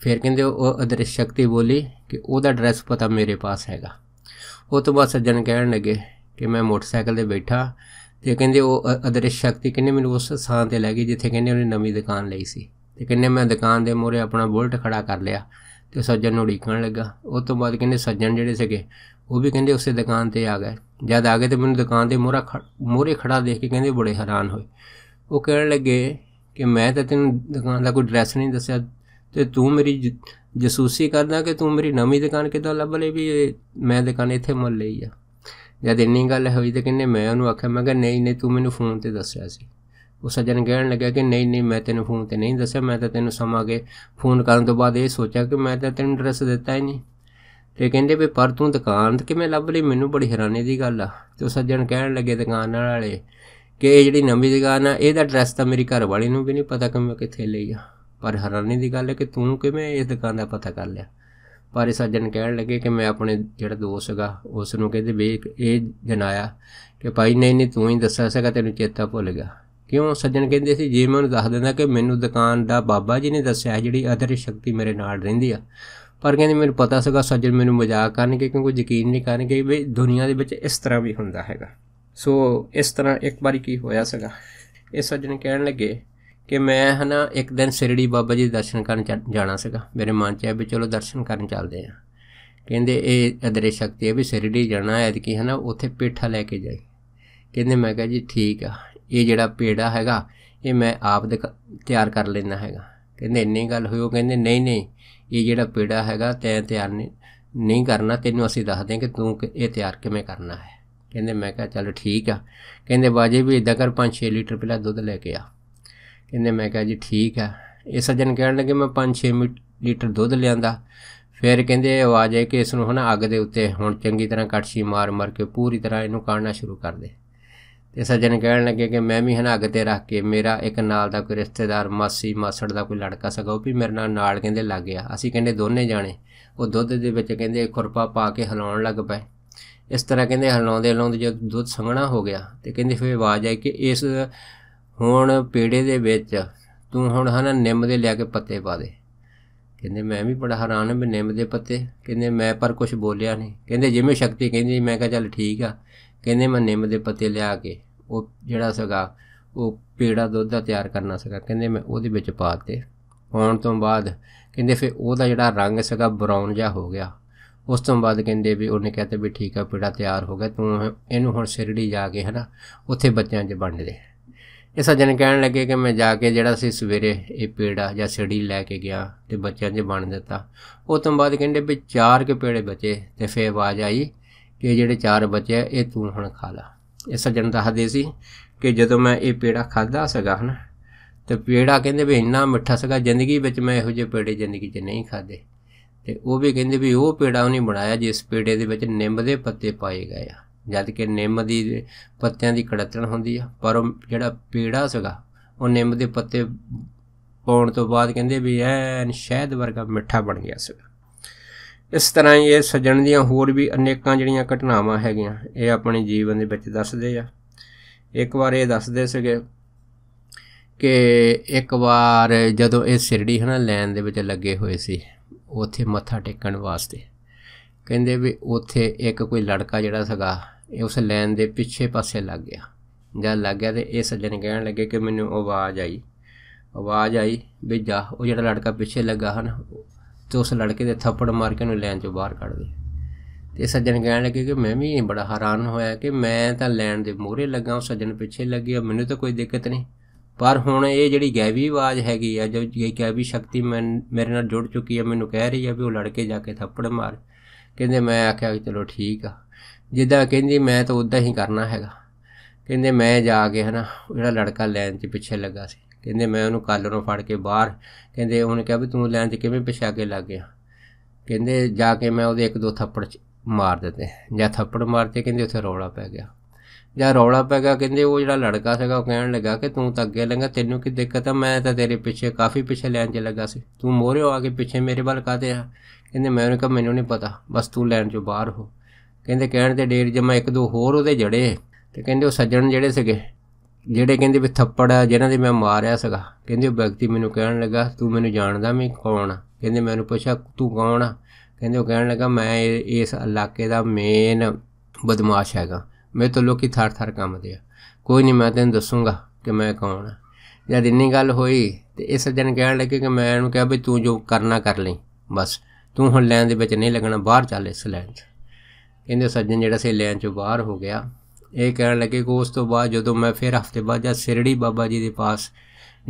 ਫਿਰ ਕਹਿੰਦੇ ਉਹ ਅਦ੍ਰਿਸ਼ ਸ਼ਕਤੀ ਬੋਲੀ ਕਿ ਉਹਦਾ ਐਡਰੈਸ ਪਤਾ ਮੇਰੇ ਪਾਸ ਹੈਗਾ ਉਹ ਤੋਂ ਬਾਅਦ ਸੱਜਣ ਕਹਿਣ ਲੱਗੇ ਕਿ ਮੈਂ ਮੋਟਰਸਾਈਕਲ ਤੇ ਬੈਠਾ ਤੇ ਕਹਿੰਦੇ ਉਹ ਅਦ੍ਰਿਸ਼ ਸ਼ਕਤੀ ਕਹਿੰਦੇ ਮੈਨੂੰ ਉਸ ਥਾਂ ਤੇ ਲੈ ਗਈ ਜਿੱਥੇ ਕਹਿੰਦੇ ਉਹਨੇ ਨਵੀਂ ਦੁਕਾਨ ਲਈ ਸੀ ਤੇ ਕਹਿੰਦੇ ਮੈਂ ਦੁਕਾਨ ਦੇ ਮੋਰੇ ਆਪਣਾ ਬੁਲਟ ਖੜਾ ਕਰ ਲਿਆ ਤੇ ਸੱਜਣ ਨੂੰ ਢੀਕਣ ਲੱਗਾ ਉਸ ਤੋਂ ਬਾਅਦ ਕਹਿੰਦੇ ਸੱਜਣ ਜਿਹੜੇ ਸੀਗੇ ਉਹ ਵੀ ਕਹਿੰਦੇ ਉਸੇ ਦੁਕਾਨ ਤੇ ਆ ਗਏ ਜਦ ਆ ਗਏ ਤੇ ਮੈਨੂੰ ਦੁਕਾਨ ਦੇ ਮੋਰਾ ਮੋਰੇ ਖੜਾ ਦੇਖ ਕੇ ਕਹਿੰਦੇ ਬੜੇ ਹੈਰਾਨ ਹੋਏ ਉਹ ਕਹਿਣ ਲੱਗੇ ਕਿ ਮੈਂ ਤਾਂ ਤੈਨੂੰ ਦੁਕਾਨ ਦਾ ਕੋਈ ਡਰੈਸ ਨਹੀਂ ਦੱਸਿਆ ਤੇ ਤੂੰ ਮੇਰੀ ਜਸੂਸੀ ਕਰਦਾ ਕਿ ਤੂੰ ਮੇਰੀ ਨਵੀਂ ਦੁਕਾਨ ਕਿਦਾਂ ਲੱਭ ਲਈ ਵੀ ਮੈਂ ਦੁਕਾਨ ਇੱਥੇ ਮੁੱਲ ਲਈ ਆ ਜਦ ਇੰਨੀ ਗੱਲ ਹੋਈ ਤੇ ਕਿੰਨੇ ਮੈਂ ਉਹਨੂੰ ਆਖਿਆ ਮੈਂ ਕਿ ਨਹੀਂ ਨਹੀਂ ਤੂੰ ਮੈਨੂੰ ਫੋਨ ਤੇ ਦੱਸਿਆ ਸੀ ਉਹ ਸੱਜਣ ਕਹਿਣ ਲੱਗਾ ਕਿ ਨਹੀਂ ਨਹੀਂ ਮੈਂ ਤੈਨੂੰ ਫੋਨ ਤੇ ਨਹੀਂ ਦੱਸਿਆ ਮੈਂ ਤਾਂ ਤੈਨੂੰ ਸਮਾਂ ਕੇ ਫੋਨ ਕਰਨ ਤੋਂ ਬਾਅਦ ਇਹ ਸੋਚਿਆ ਕਿ ਮੈਂ ਤਾਂ ਤੈਨੂੰ ਐਡਰੈਸ ਦਿੱਤਾ ਹੀ ਨਹੀਂ ਤੇ ਕਹਿੰਦੇ ਵੀ ਪਰ ਤੂੰ ਦੁਕਾਨ ਕਿਵੇਂ ਲੱਭ ਲਈ ਮੈਨੂੰ ਬੜੀ ਹੈਰਾਨੀ ਦੀ ਗੱਲ ਆ ਤੇ ਉਹ ਸੱਜਣ ਕਹਿਣ ਲੱਗੇ ਦੁਕਾਨ ਵਾਲੇ ਕਿ ਇਹ ਜਿਹੜੀ ਨਵੀਂ ਦੁਕਾਨ ਆ ਇਹਦਾ ਐਡਰੈਸ ਤਾਂ ਮੇਰੀ ਘਰ ਵਾਲੀ ਨੂੰ ਵੀ ਨਹੀਂ ਪਤਾ ਕਿ ਮੈਂ ਕਿੱਥੇ ਲਈ ਆ ਪਰ ਹੈਰਾਨੀ ਦੀ ਗੱਲ ਹੈ ਕਿ ਤੂੰ ਕਿਵੇਂ ਇਸ ਦੁਕਾਨ ਦਾ ਪਤਾ ਕਰ ਲਿਆ ਪਾਰੇ ਸੱਜਣ ਕਹਿਣ ਲੱਗੇ ਕਿ ਮੈਂ ਆਪਣੇ ਜਿਹੜਾ ਦੋਸਤ ਹੈਗਾ ਉਸ ਨੂੰ ਕਹਿੰਦੇ ਵੇਖ ਇਹ ਜਨਾਇਆ ਕਿ ਭਾਈ ਨਹੀਂ ਨਹੀਂ ਤੂੰ ਹੀ ਦੱਸਿਆ ਸੀਗਾ ਤੈਨੂੰ ਚੇਤਾ ਭੁੱਲ ਗਿਆ ਕਿਉਂ ਸੱਜਣ ਕਹਿੰਦੇ ਸੀ ਜੇ ਮੈਂ ਉਹਨੂੰ ਦੱਸ ਦਿੰਦਾ ਕਿ ਮੈਨੂੰ ਦੁਕਾਨ ਦਾ ਬਾਬਾ ਜੀ ਨੇ ਦੱਸਿਆ ਜਿਹੜੀ ਅਦਰ ਸ਼ਕਤੀ ਮੇਰੇ ਨਾਲ ਰਹਿੰਦੀ ਆ ਪਰ ਕਹਿੰਦੇ ਮੈਨੂੰ ਪਤਾ ਸੀਗਾ ਸੱਜਣ ਮੈਨੂੰ ਮਜ਼ਾਕ ਕਰਨਗੇ ਕਿਉਂਕਿ ਯਕੀਨ ਨਹੀਂ ਕਰਨਗੇ ਵੀ ਦੁਨੀਆ ਦੇ ਵਿੱਚ ਇਸ ਤਰ੍ਹਾਂ ਵੀ ਹੁੰਦਾ ਹੈਗਾ ਸੋ ਇਸ ਤਰ੍ਹਾਂ ਇੱਕ ਵਾਰੀ ਕੀ ਹੋਇਆ ਸੀਗਾ ਇਹ ਸੱਜਣ ਕਹਿਣ ਲੱਗੇ ਕਿ ਮੈਂ ਹਨਾ ਇੱਕ ਦਿਨ ਸਿਰੜੀ ਬਾਬਾ ਜੀ ਦੇ ਦਰਸ਼ਨ ਕਰਨ ਜਾਣਾ ਸੀਗਾ ਮੇਰੇ ਮਨ 'ਚ ਆ ਵੀ ਚਲੋ ਦਰਸ਼ਨ ਕਰਨ ਚੱਲਦੇ ਆ ਕਹਿੰਦੇ ਇਹ ਅਦਰੇ ਸ਼ਕਤੀ ਹੈ ਵੀ ਸਿਰੜੀ ਜਾਣਾ ਹੈ ਕਿ ਹਨਾ ਉੱਥੇ ਪੇਠਾ ਲੈ ਕੇ ਜਾਈ ਕਹਿੰਦੇ ਮੈਂ ਕਿਹਾ ਜੀ ਠੀਕ ਆ ਇਹ ਜਿਹੜਾ ਪੇੜਾ ਹੈਗਾ ਇਹ ਮੈਂ ਆਪ ਦੇ ਤਿਆਰ ਕਰ ਲੈਣਾ ਹੈਗਾ ਕਹਿੰਦੇ ਇੰਨੀ ਗੱਲ ਹੋਈ ਉਹ ਕਹਿੰਦੇ ਨਹੀਂ ਨਹੀਂ ਇਹ ਜਿਹੜਾ ਪੇੜਾ ਹੈਗਾ ਤੈ ਤਿਆਰ ਨਹੀਂ ਨਹੀਂ ਕਰਨਾ ਤੈਨੂੰ ਅਸੀਂ ਦੱਸ ਦਿਆਂ ਕਿ ਤੂੰ ਇਹ ਤਿਆਰ ਕਿਵੇਂ ਕਰਨਾ ਹੈ ਕਹਿੰਦੇ ਮੈਂ ਕਿਹਾ ਚੱਲ ਠੀਕ ਆ ਕਹਿੰਦੇ ਬਾਜੇ ਵੀ ਇਦਾਂ ਕਰ 5-6 ਲੀਟਰ ਪਹਿਲਾਂ ਦੁੱਧ ਲੈ ਕੇ ਆ ਇਹਨੇ ਮੈਂ ਕਿਹਾ ਜੀ ਠੀਕ ਆ ਇਹ ਸੱਜਣ ਕਹਿਣ ਲੱਗੇ ਮੈਂ 5-6 ਲੀਟਰ ਦੁੱਧ ਲਿਆਂਦਾ ਫਿਰ ਕਹਿੰਦੇ ਆਵਾਜ਼ ਆਈ ਕਿ ਇਸ ਨੂੰ ਹਨਾ ਅੱਗ ਦੇ ਉੱਤੇ ਹੁਣ ਚੰਗੀ ਤਰ੍ਹਾਂ ਕੜਛੀ ਮਾਰ-ਮਾਰ ਕੇ ਪੂਰੀ ਤਰ੍ਹਾਂ ਇਹਨੂੰ ਕਾੜਨਾ ਸ਼ੁਰੂ ਕਰ ਦੇ ਤੇ ਸੱਜਣ ਕਹਿਣ ਲੱਗੇ ਕਿ ਮੈਂ ਵੀ ਹਨਾ ਅੱਗ ਤੇ ਰੱਖ ਕੇ ਮੇਰਾ ਇੱਕ ਨਾਲ ਦਾ ਕੋਈ ਰਿਸ਼ਤੇਦਾਰ ਮਾਸੀ ਮਾਸੜ ਦਾ ਕੋਈ ਲੜਕਾ ਸਗਾ ਉਹ ਵੀ ਮੇਰੇ ਨਾਲ ਨਾਲ ਕਹਿੰਦੇ ਲੱਗ ਗਿਆ ਅਸੀਂ ਕਹਿੰਦੇ ਦੋਨੇ ਜਾਣੇ ਉਹ ਦੁੱਧ ਦੇ ਵਿੱਚ ਕਹਿੰਦੇ ਖੁਰਪਾ ਪਾ ਕੇ ਹਿਲਾਉਣ ਲੱਗ ਪਏ ਇਸ ਤਰ੍ਹਾਂ ਕਹਿੰਦੇ ਹਿਲਾਉਂਦੇ ਹਲਾਉਂਦੇ ਜਦ ਦੁੱਧ ਸੰਘਣਾ ਹੋ ਗਿਆ ਤੇ ਕਹਿੰਦੇ ਫਿਰ ਆਵਾਜ਼ ਆਈ ਕਿ ਇਸ ਹੁਣ ਪੇੜੇ ਦੇ ਵਿੱਚ ਤੂੰ ਹੁਣ ਹਨਾ ਨਿੰਮ ਦੇ ਲਿਆ ਕੇ ਪੱਤੇ ਪਾ ਦੇ ਕਹਿੰਦੇ ਮੈਂ ਵੀ ਬੜਾ ਹੈਰਾਨ ਹਾਂ ਵੀ ਨਿੰਮ ਦੇ ਪੱਤੇ ਕਹਿੰਦੇ ਮੈਂ ਪਰ ਕੁਝ ਬੋਲਿਆ ਨਹੀਂ ਕਹਿੰਦੇ ਜਿਵੇਂ ਸ਼ਕਤੀ ਕਹਿੰਦੀ ਮੈਂ ਕਿਹਾ ਚੱਲ ਠੀਕ ਆ ਕਹਿੰਦੇ ਮੈਂ ਨਿੰਮ ਦੇ ਪੱਤੇ ਲਿਆ ਕੇ ਉਹ ਜਿਹੜਾ ਸੀਗਾ ਉਹ ਪੇੜਾ ਦੁੱਧ ਦਾ ਤਿਆਰ ਕਰਨਾ ਸੀਗਾ ਕਹਿੰਦੇ ਮੈਂ ਉਹਦੇ ਵਿੱਚ ਪਾ ਦਿੱਤੇ ਪਾਉਣ ਤੋਂ ਬਾਅਦ ਕਹਿੰਦੇ ਫਿਰ ਉਹਦਾ ਜਿਹੜਾ ਰੰਗ ਸੀਗਾ ਬਰਾਊਨ ਜਿਹਾ ਹੋ ਗਿਆ ਉਸ ਤੋਂ ਬਾਅਦ ਕਹਿੰਦੇ ਵੀ ਉਹਨੇ ਕਹਤੇ ਵੀ ਠੀਕ ਆ ਪੇੜਾ ਤਿਆਰ ਹੋ ਗਿਆ ਤੂੰ ਇਹਨੂੰ ਹੁਣ ਸਿਰੜੀ ਜਾ ਕੇ ਹਨਾ ਉੱਥੇ ਬੱਚਿਆਂ 'ਚ ਵੰਡ ਦੇ ਇਹ ਸੱਜਣ ਕਹਿਣ ਲੱਗੇ ਕਿ ਮੈਂ ਜਾ ਕੇ ਜਿਹੜਾ ਸੀ ਸਵੇਰੇ ਇਹ ਪੇੜਾ ਜਾਂ ਸੜੀ ਲੈ ਕੇ ਗਿਆ ਤੇ ਬੱਚਿਆਂ 'ਚ ਬਣ ਦਿੱਤਾ ਉਹ ਤੋਂ ਬਾਅਦ ਕਹਿੰਦੇ ਵੀ ਚਾਰ ਕੇ ਪੇੜੇ ਬਚੇ ਤੇ ਫੇਰ ਆਵਾਜ਼ ਆਈ ਕਿ ਜਿਹੜੇ ਚਾਰ ਬਚੇ ਇਹ ਤੂੰ ਹੁਣ ਖਾ ਲਾ ਇਹ ਸੱਜਣ ਦੱਸਦੇ ਸੀ ਕਿ ਜਦੋਂ ਮੈਂ ਇਹ ਪੇੜਾ ਖਾਦਾ ਸਗਾ ਹਨ ਤੇ ਪੇੜਾ ਕਹਿੰਦੇ ਵੀ ਇੰਨਾ ਮਿੱਠਾ ਸਗਾ ਜ਼ਿੰਦਗੀ ਵਿੱਚ ਮੈਂ ਇਹੋ ਜਿਹੇ ਪੇੜੇ ਜ਼ਿੰਦਗੀ 'ਚ ਨਹੀਂ ਖਾਦੇ ਤੇ ਉਹ ਵੀ ਕਹਿੰਦੇ ਵੀ ਉਹ ਪੇੜਾ ਉਹਨੇ ਬਣਾਇਆ ਜਿਸ ਪੇੜੇ ਦੇ ਵਿੱਚ ਨਿੰਮ ਦੇ ਪੱਤੇ ਪਾਏ ਗਏ ਆ ਜਦ ਕਿ ਨਿੰਮ ਦੀ ਪੱਤਿਆਂ ਦੀ ਕੜਤਣ ਹੁੰਦੀ ਆ ਪਰ ਉਹ ਜਿਹੜਾ ਪੇੜਾ ਸੀਗਾ ਉਹ ਨਿੰਮ ਦੇ ਪੱਤੇ ਪਾਉਣ ਤੋਂ ਬਾਅਦ ਕਹਿੰਦੇ ਵੀ ਐਨ ਸ਼ਹਿਦ ਵਰਗਾ ਮਿੱਠਾ ਬਣ ਗਿਆ ਸੀ ਇਸ ਤਰ੍ਹਾਂ ਇਹ ਸਜਣ ਦੀਆਂ ਹੋਰ ਵੀ ਅਨੇਕਾਂ ਜਿਹੜੀਆਂ ਘਟਨਾਵਾਂ ਹੈਗੀਆਂ ਇਹ ਆਪਣੇ ਜੀਵਨ ਦੇ ਵਿੱਚ ਦੱਸਦੇ ਆ ਇੱਕ ਵਾਰ ਇਹ ਦੱਸਦੇ ਸੀਗੇ ਕਿ ਇੱਕ ਵਾਰ ਜਦੋਂ ਇਹ ਸਿਰੜੀ ਹਨਾ ਲੈਣ ਦੇ ਵਿੱਚ ਲੱਗੇ ਹੋਏ ਸੀ ਉੱਥੇ ਮੱਥਾ ਟੇਕਣ ਵਾਸਤੇ ਕਹਿੰਦੇ ਵੀ ਉੱਥੇ ਇੱਕ ਕੋਈ ਲੜਕਾ ਜਿਹੜਾ ਸਗਾ ਉਸ ਲਾਈਨ ਦੇ ਪਿੱਛੇ ਪਾਸੇ ਲੱਗ ਗਿਆ ਜਦ ਲੱਗ ਗਿਆ ਤੇ ਇਹ ਸੱਜਣ ਕਹਿਣ ਲੱਗੇ ਕਿ ਮੈਨੂੰ ਆਵਾਜ਼ ਆਈ ਆਵਾਜ਼ ਆਈ ਵੀ ਜਾ ਉਹ ਜਿਹੜਾ ਲੜਕਾ ਪਿੱਛੇ ਲੱਗਾ ਹਨ ਤੇ ਉਸ ਲੜਕੇ ਦੇ ਥੱਪੜ ਮਾਰ ਕੇ ਉਹਨੂੰ ਲਾਈਨ ਚੋਂ ਬਾਹਰ ਕੱਢ ਦੇ ਤੇ ਸੱਜਣ ਕਹਿਣ ਲੱਗੇ ਕਿ ਮੈਂ ਵੀ ਬੜਾ ਹੈਰਾਨ ਹੋਇਆ ਕਿ ਮੈਂ ਤਾਂ ਲੈਣ ਦੇ ਮੋਹਰੇ ਲੱਗਾ ਉਹ ਸੱਜਣ ਪਿੱਛੇ ਲੱਗੇ ਮੈਨੂੰ ਤਾਂ ਕੋਈ ਦਿੱਕਤ ਨਹੀਂ ਪਰ ਹੁਣ ਇਹ ਜਿਹੜੀ ਗੈਵੀ ਆਵਾਜ਼ ਹੈਗੀ ਆ ਜੋ ਵੀ ਸ਼ਕਤੀ ਮੇਰੇ ਨਾਲ ਜੁੜ ਚੁੱਕੀ ਹੈ ਮੈਨੂੰ ਕਹਿ ਰਹੀ ਹੈ ਵੀ ਉਹ ਲੜਕੇ ਜਾ ਕੇ ਥੱਪੜ ਮਾਰ ਕਹਿੰਦੇ ਮੈਂ ਆਖਿਆ ਚਲੋ ਠੀਕ ਆ ਜਿੱਦਾਂ ਕਹਿੰਦੀ ਮੈਂ ਤਾਂ ਉਦਾਂ ਹੀ ਕਰਨਾ ਹੈਗਾ ਕਹਿੰਦੇ ਮੈਂ ਜਾ ਕੇ ਹਨਾ ਜਿਹੜਾ ਲੜਕਾ ਲੈਣ 'ਚ ਪਿੱਛੇ ਲੱਗਾ ਸੀ ਕਹਿੰਦੇ ਮੈਂ ਉਹਨੂੰ ਕਾਲਰੋਂ ਫੜ ਕੇ ਬਾਹਰ ਕਹਿੰਦੇ ਉਹਨੇ ਕਿਹਾ ਵੀ ਤੂੰ ਲੈਣ 'ਚ ਕਿਵੇਂ ਪਿਛਾ ਕੇ ਲੱਗ ਗਿਆ ਕਹਿੰਦੇ ਜਾ ਕੇ ਮੈਂ ਉਹਦੇ ਇੱਕ ਦੋ ਥੱਪੜ ਮਾਰ ਦਿੱਤੇ ਜਾਂ ਥੱਪੜ ਮਾਰਤੇ ਕਹਿੰਦੇ ਉੱਥੇ ਰੌਲਾ ਪੈ ਗਿਆ ਜਾਂ ਰੌਲਾ ਪੈ ਗਿਆ ਕਹਿੰਦੇ ਉਹ ਜਿਹੜਾ ਲੜਕਾ ਸੀਗਾ ਉਹ ਕਹਿਣ ਲੱਗਾ ਕਿ ਤੂੰ ਤਾਂ ਅੱਗੇ ਲੰਗਾ ਤੈਨੂੰ ਕੀ ਦਿੱਕਤ ਆ ਮੈਂ ਤਾਂ ਤੇਰੇ ਪਿੱਛੇ ਕਾਫੀ ਪਿੱਛੇ ਲੈਣ 'ਚ ਲੱਗਾ ਸੀ ਤੂੰ ਮੋਹਰੇ ਆ ਕੇ ਪਿੱਛੇ ਮੇਰੇ ਵੱਲ ਕਾਤੇ ਆ ਕਹਿੰਦੇ ਮੈਨੂੰ ਕਹ ਮੈਨੂੰ ਨਹੀਂ ਪਤਾ ਬਸ ਤੂੰ ਲੈਣ ਚੋਂ ਬਾਹਰ ਹੋ ਕਹਿੰਦੇ ਕਹਿਣ ਤੇ ਡੇਰ ਜਮਾ ਇੱਕ ਦੋ ਹੋਰ ਉਹਦੇ ਜੜੇ ਤੇ ਕਹਿੰਦੇ ਉਹ ਸੱਜਣ ਜਿਹੜੇ ਸੀਗੇ ਜਿਹੜੇ ਕਹਿੰਦੇ ਵੀ ਥੱਪੜ ਆ ਜਿਹਨਾਂ ਦੇ ਮੈਂ ਮਾਰਿਆ ਸੀਗਾ ਕਹਿੰਦੇ ਉਹ ਵਿਅਕਤੀ ਮੈਨੂੰ ਕਹਿਣ ਲੱਗਾ ਤੂੰ ਮੈਨੂੰ ਜਾਣਦਾ ਮੈਂ ਕੌਣ ਆ ਕਹਿੰਦੇ ਮੈਨੂੰ ਪੁੱਛਿਆ ਤੂੰ ਕੌਣ ਆ ਕਹਿੰਦੇ ਉਹ ਕਹਿਣ ਲੱਗਾ ਮੈਂ ਇਸ ਇਲਾਕੇ ਦਾ ਮੇਨ ਬਦਮਾਸ਼ ਹੈਗਾ ਮੇਰੇ ਤੋਂ ਲੋਕੀ ਥਰ-ਥਰ ਕੰਮਦੇ ਆ ਕੋਈ ਨਹੀਂ ਮੈਂ ਤੈਨੂੰ ਦੱਸੂਗਾ ਕਿ ਮੈਂ ਕੌਣ ਆ ਜਦ ਇੰਨੀ ਗੱਲ ਹੋਈ ਤੇ ਇਸ ਦਿਨ ਕਹਿਣ ਲੱਗੇ ਕਿ ਮੈਂ ਇਹਨੂੰ ਕਿਹਾ ਵੀ ਤੂੰ ਜੋ ਕਰਨਾ ਕਰ ਲਈ ਬਸ ਤੂੰ ਹੁਣ ਲਾਈਨ ਦੇ ਵਿੱਚ ਨਹੀਂ ਲੱਗਣਾ ਬਾਹਰ ਚੱਲ ਇਸ ਲਾਈਨ 'ਚ ਕਹਿੰਦੇ ਸੱਜਣ ਜਿਹੜਾ ਸੀ ਲਾਈਨ 'ਚੋਂ ਬਾਹਰ ਹੋ ਗਿਆ ਇਹ ਕਹਿਣ ਲੱਗੇ ਕਿ ਉਸ ਤੋਂ ਬਾਅਦ ਜਦੋਂ ਮੈਂ ਫਿਰ ਹਫਤੇ ਬਾਅਦ ਜਦ ਸਿਰੜੀ ਬਾਬਾ ਜੀ ਦੇ ਪਾਸ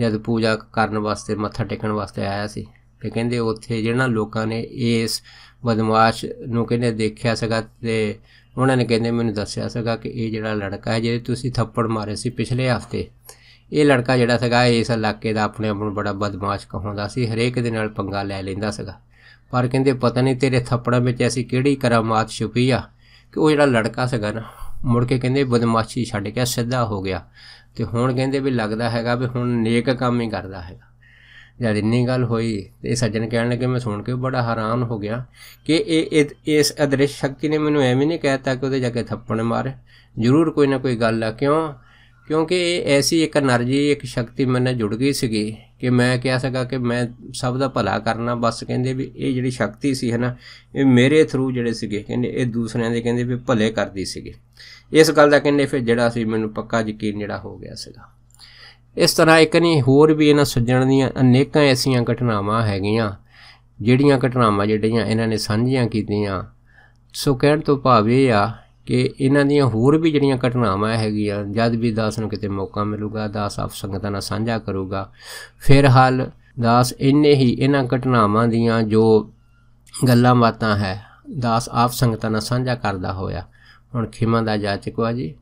ਜਦ ਪੂਜਾ ਕਰਨ ਵਾਸਤੇ ਮੱਥਾ ਟੇਕਣ ਵਾਸਤੇ ਆਇਆ ਸੀ ਤੇ ਕਹਿੰਦੇ ਉੱਥੇ ਜਿਹੜਾ ਲੋਕਾਂ ਨੇ ਇਸ ਬਦਮਾਸ਼ ਨੂੰ ਕਹਿੰਦੇ ਦੇਖਿਆ ਸੀਗਾ ਤੇ ਉਹਨਾਂ ਨੇ ਕਹਿੰਦੇ ਮੈਨੂੰ ਦੱਸਿਆ ਸੀਗਾ ਕਿ ਇਹ ਜਿਹੜਾ ਲੜਕਾ ਹੈ ਜਿਹੜੇ ਤੁਸੀਂ ਥੱਪੜ ਮਾਰੇ ਸੀ ਪਿਛਲੇ ਹਫਤੇ ਇਹ ਲੜਕਾ ਜਿਹੜਾ ਸੀਗਾ ਇਸ ਇਲਾਕੇ ਦਾ ਆਪਣੇ ਆਪ ਨੂੰ ਬੜਾ ਬਦਮਾਸ਼ ਕਹਾਉਂਦਾ ਸੀ ਹਰੇਕ ਦੇ ਨਾਲ ਪੰਗਾ ਲੈ ਲੈਂਦਾ ਸੀਗਾ ਪਰ ਕਹਿੰਦੇ ਪਤਾ ਨਹੀਂ ਤੇਰੇ ਥੱਪੜਾਂ ਵਿੱਚ ਐਸੀ ਕਿਹੜੀ ਕਰਾਮਾਤ ਛੁਪੀ ਆ ਕਿ ਉਹ ਜਿਹੜਾ ਲੜਕਾ ਸੀਗਾ ਨਾ ਮੁੜ ਕੇ ਕਹਿੰਦੇ ਬਦਮਾਸ਼ੀ ਛੱਡ ਕੇ ਸਿੱਧਾ ਹੋ ਗਿਆ ਤੇ ਹੁਣ ਕਹਿੰਦੇ ਵੀ ਲੱਗਦਾ ਹੈਗਾ ਵੀ ਹੁਣ ਨੇਕ ਕੰਮ ਹੀ ਕਰਦਾ ਹੈਗਾ ਜਦ ਇੰਨੀ ਗੱਲ ਹੋਈ ਤੇ ਸੱਜਣ ਕਹਿਣ ਲੱਗੇ ਮੈਂ ਸੁਣ ਕੇ ਬੜਾ ਹੈਰਾਨ ਹੋ ਗਿਆ ਕਿ ਇਹ ਇਸ ਅਦ੍ਰਿਸ਼ ਸ਼ਕਤੀ ਨੇ ਮੈਨੂੰ ਐਵੇਂ ਨਹੀਂ ਕਹਿਤਾ ਕਿ ਉਹਦੇ ਜਾ ਕੇ ਥੱਪੜ ਮਾਰ ਜ਼ਰੂਰ ਕੋਈ ਨਾ ਕੋਈ ਗੱਲ ਆ ਕਿਉਂ ਕਿਉਂਕਿ ਇਹ ਐਸੀ ਇੱਕ એનર્ਜੀ ਇੱਕ ਸ਼ਕਤੀ ਮੈਨਾਂ ਜੁੜ ਗਈ ਸੀਗੀ ਕਿ ਮੈਂ ਕਹਿ ਸਕਾਂ ਕਿ ਮੈਂ ਸਭ ਦਾ ਭਲਾ ਕਰਨਾ ਬਸ ਕਹਿੰਦੇ ਵੀ ਇਹ ਜਿਹੜੀ ਸ਼ਕਤੀ ਸੀ ਹਨਾ ਇਹ ਮੇਰੇ ਥਰੂ ਜਿਹੜੇ ਸੀਗੇ ਕਹਿੰਦੇ ਇਹ ਦੂਸਰਿਆਂ ਦੇ ਕਹਿੰਦੇ ਵੀ ਭਲੇ ਕਰਦੀ ਸੀਗੇ ਇਸ ਗੱਲ ਦਾ ਕਹਿੰਦੇ ਫਿਰ ਜਿਹੜਾ ਸੀ ਮੈਨੂੰ ਪੱਕਾ ਯਕੀਨ ਜਿਹੜਾ ਹੋ ਗਿਆ ਸੀਗਾ ਇਸ ਤਰ੍ਹਾਂ ਇੱਕ ਨਹੀਂ ਹੋਰ ਵੀ ਇਹਨਾਂ ਸੱਜਣ ਦੀਆਂ ਅਨੇਕਾਂ ਐਸੀਆਂ ਘਟਨਾਵਾਂ ਹੈਗੀਆਂ ਜਿਹੜੀਆਂ ਘਟਨਾਵਾਂ ਜਿਹੜੀਆਂ ਇਹਨਾਂ ਨੇ ਸਾਂਝੀਆਂ ਕੀਤੀਆਂ ਸੋ ਕਹਿਣ ਤੋਂ ਭਾਵ ਇਹ ਆ ਕਿ ਇਹਨਾਂ ਦੀਆਂ ਹੋਰ ਵੀ ਜਿਹੜੀਆਂ ਘਟਨਾਵਾਂ ਹੈਗੀਆਂ ਜਦ ਵੀ ਦਾਸ ਨੂੰ ਕਿਤੇ ਮੌਕਾ ਮਿਲੂਗਾ ਦਾਸ ਆਪ ਸੰਗਤਾਂ ਨਾਲ ਸਾਂਝਾ ਕਰੂਗਾ ਫਿਰ ਹਾਲ ਦਾਸ ਇੰਨੇ ਹੀ ਇਹਨਾਂ ਘਟਨਾਵਾਂ ਦੀਆਂ ਜੋ ਗੱਲਾਂ ਬਾਤਾਂ ਹੈ ਦਾਸ ਆਪ ਸੰਗਤਾਂ ਨਾਲ ਸਾਂਝਾ ਕਰਦਾ ਹੋਇਆ ਹੁਣ ਖਿਮਾ ਦਾ ਜਾ ਚੁੱਕਾ ਜੀ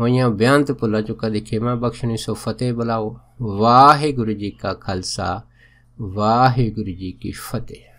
ਹੋਈਆਂ ਬਿਆੰਤ ਭੁੱਲਾ ਚੁੱਕਾ ਦੀ ਖਿਮਾ ਬਖਸ਼ਣੀ ਸੋ ਫਤਿਹ ਬੁਲਾਓ ਵਾਹਿਗੁਰੂ ਜੀ ਕਾ ਖਾਲਸਾ ਵਾਹਿਗੁਰੂ ਜੀ ਕੀ ਫਤਿਹ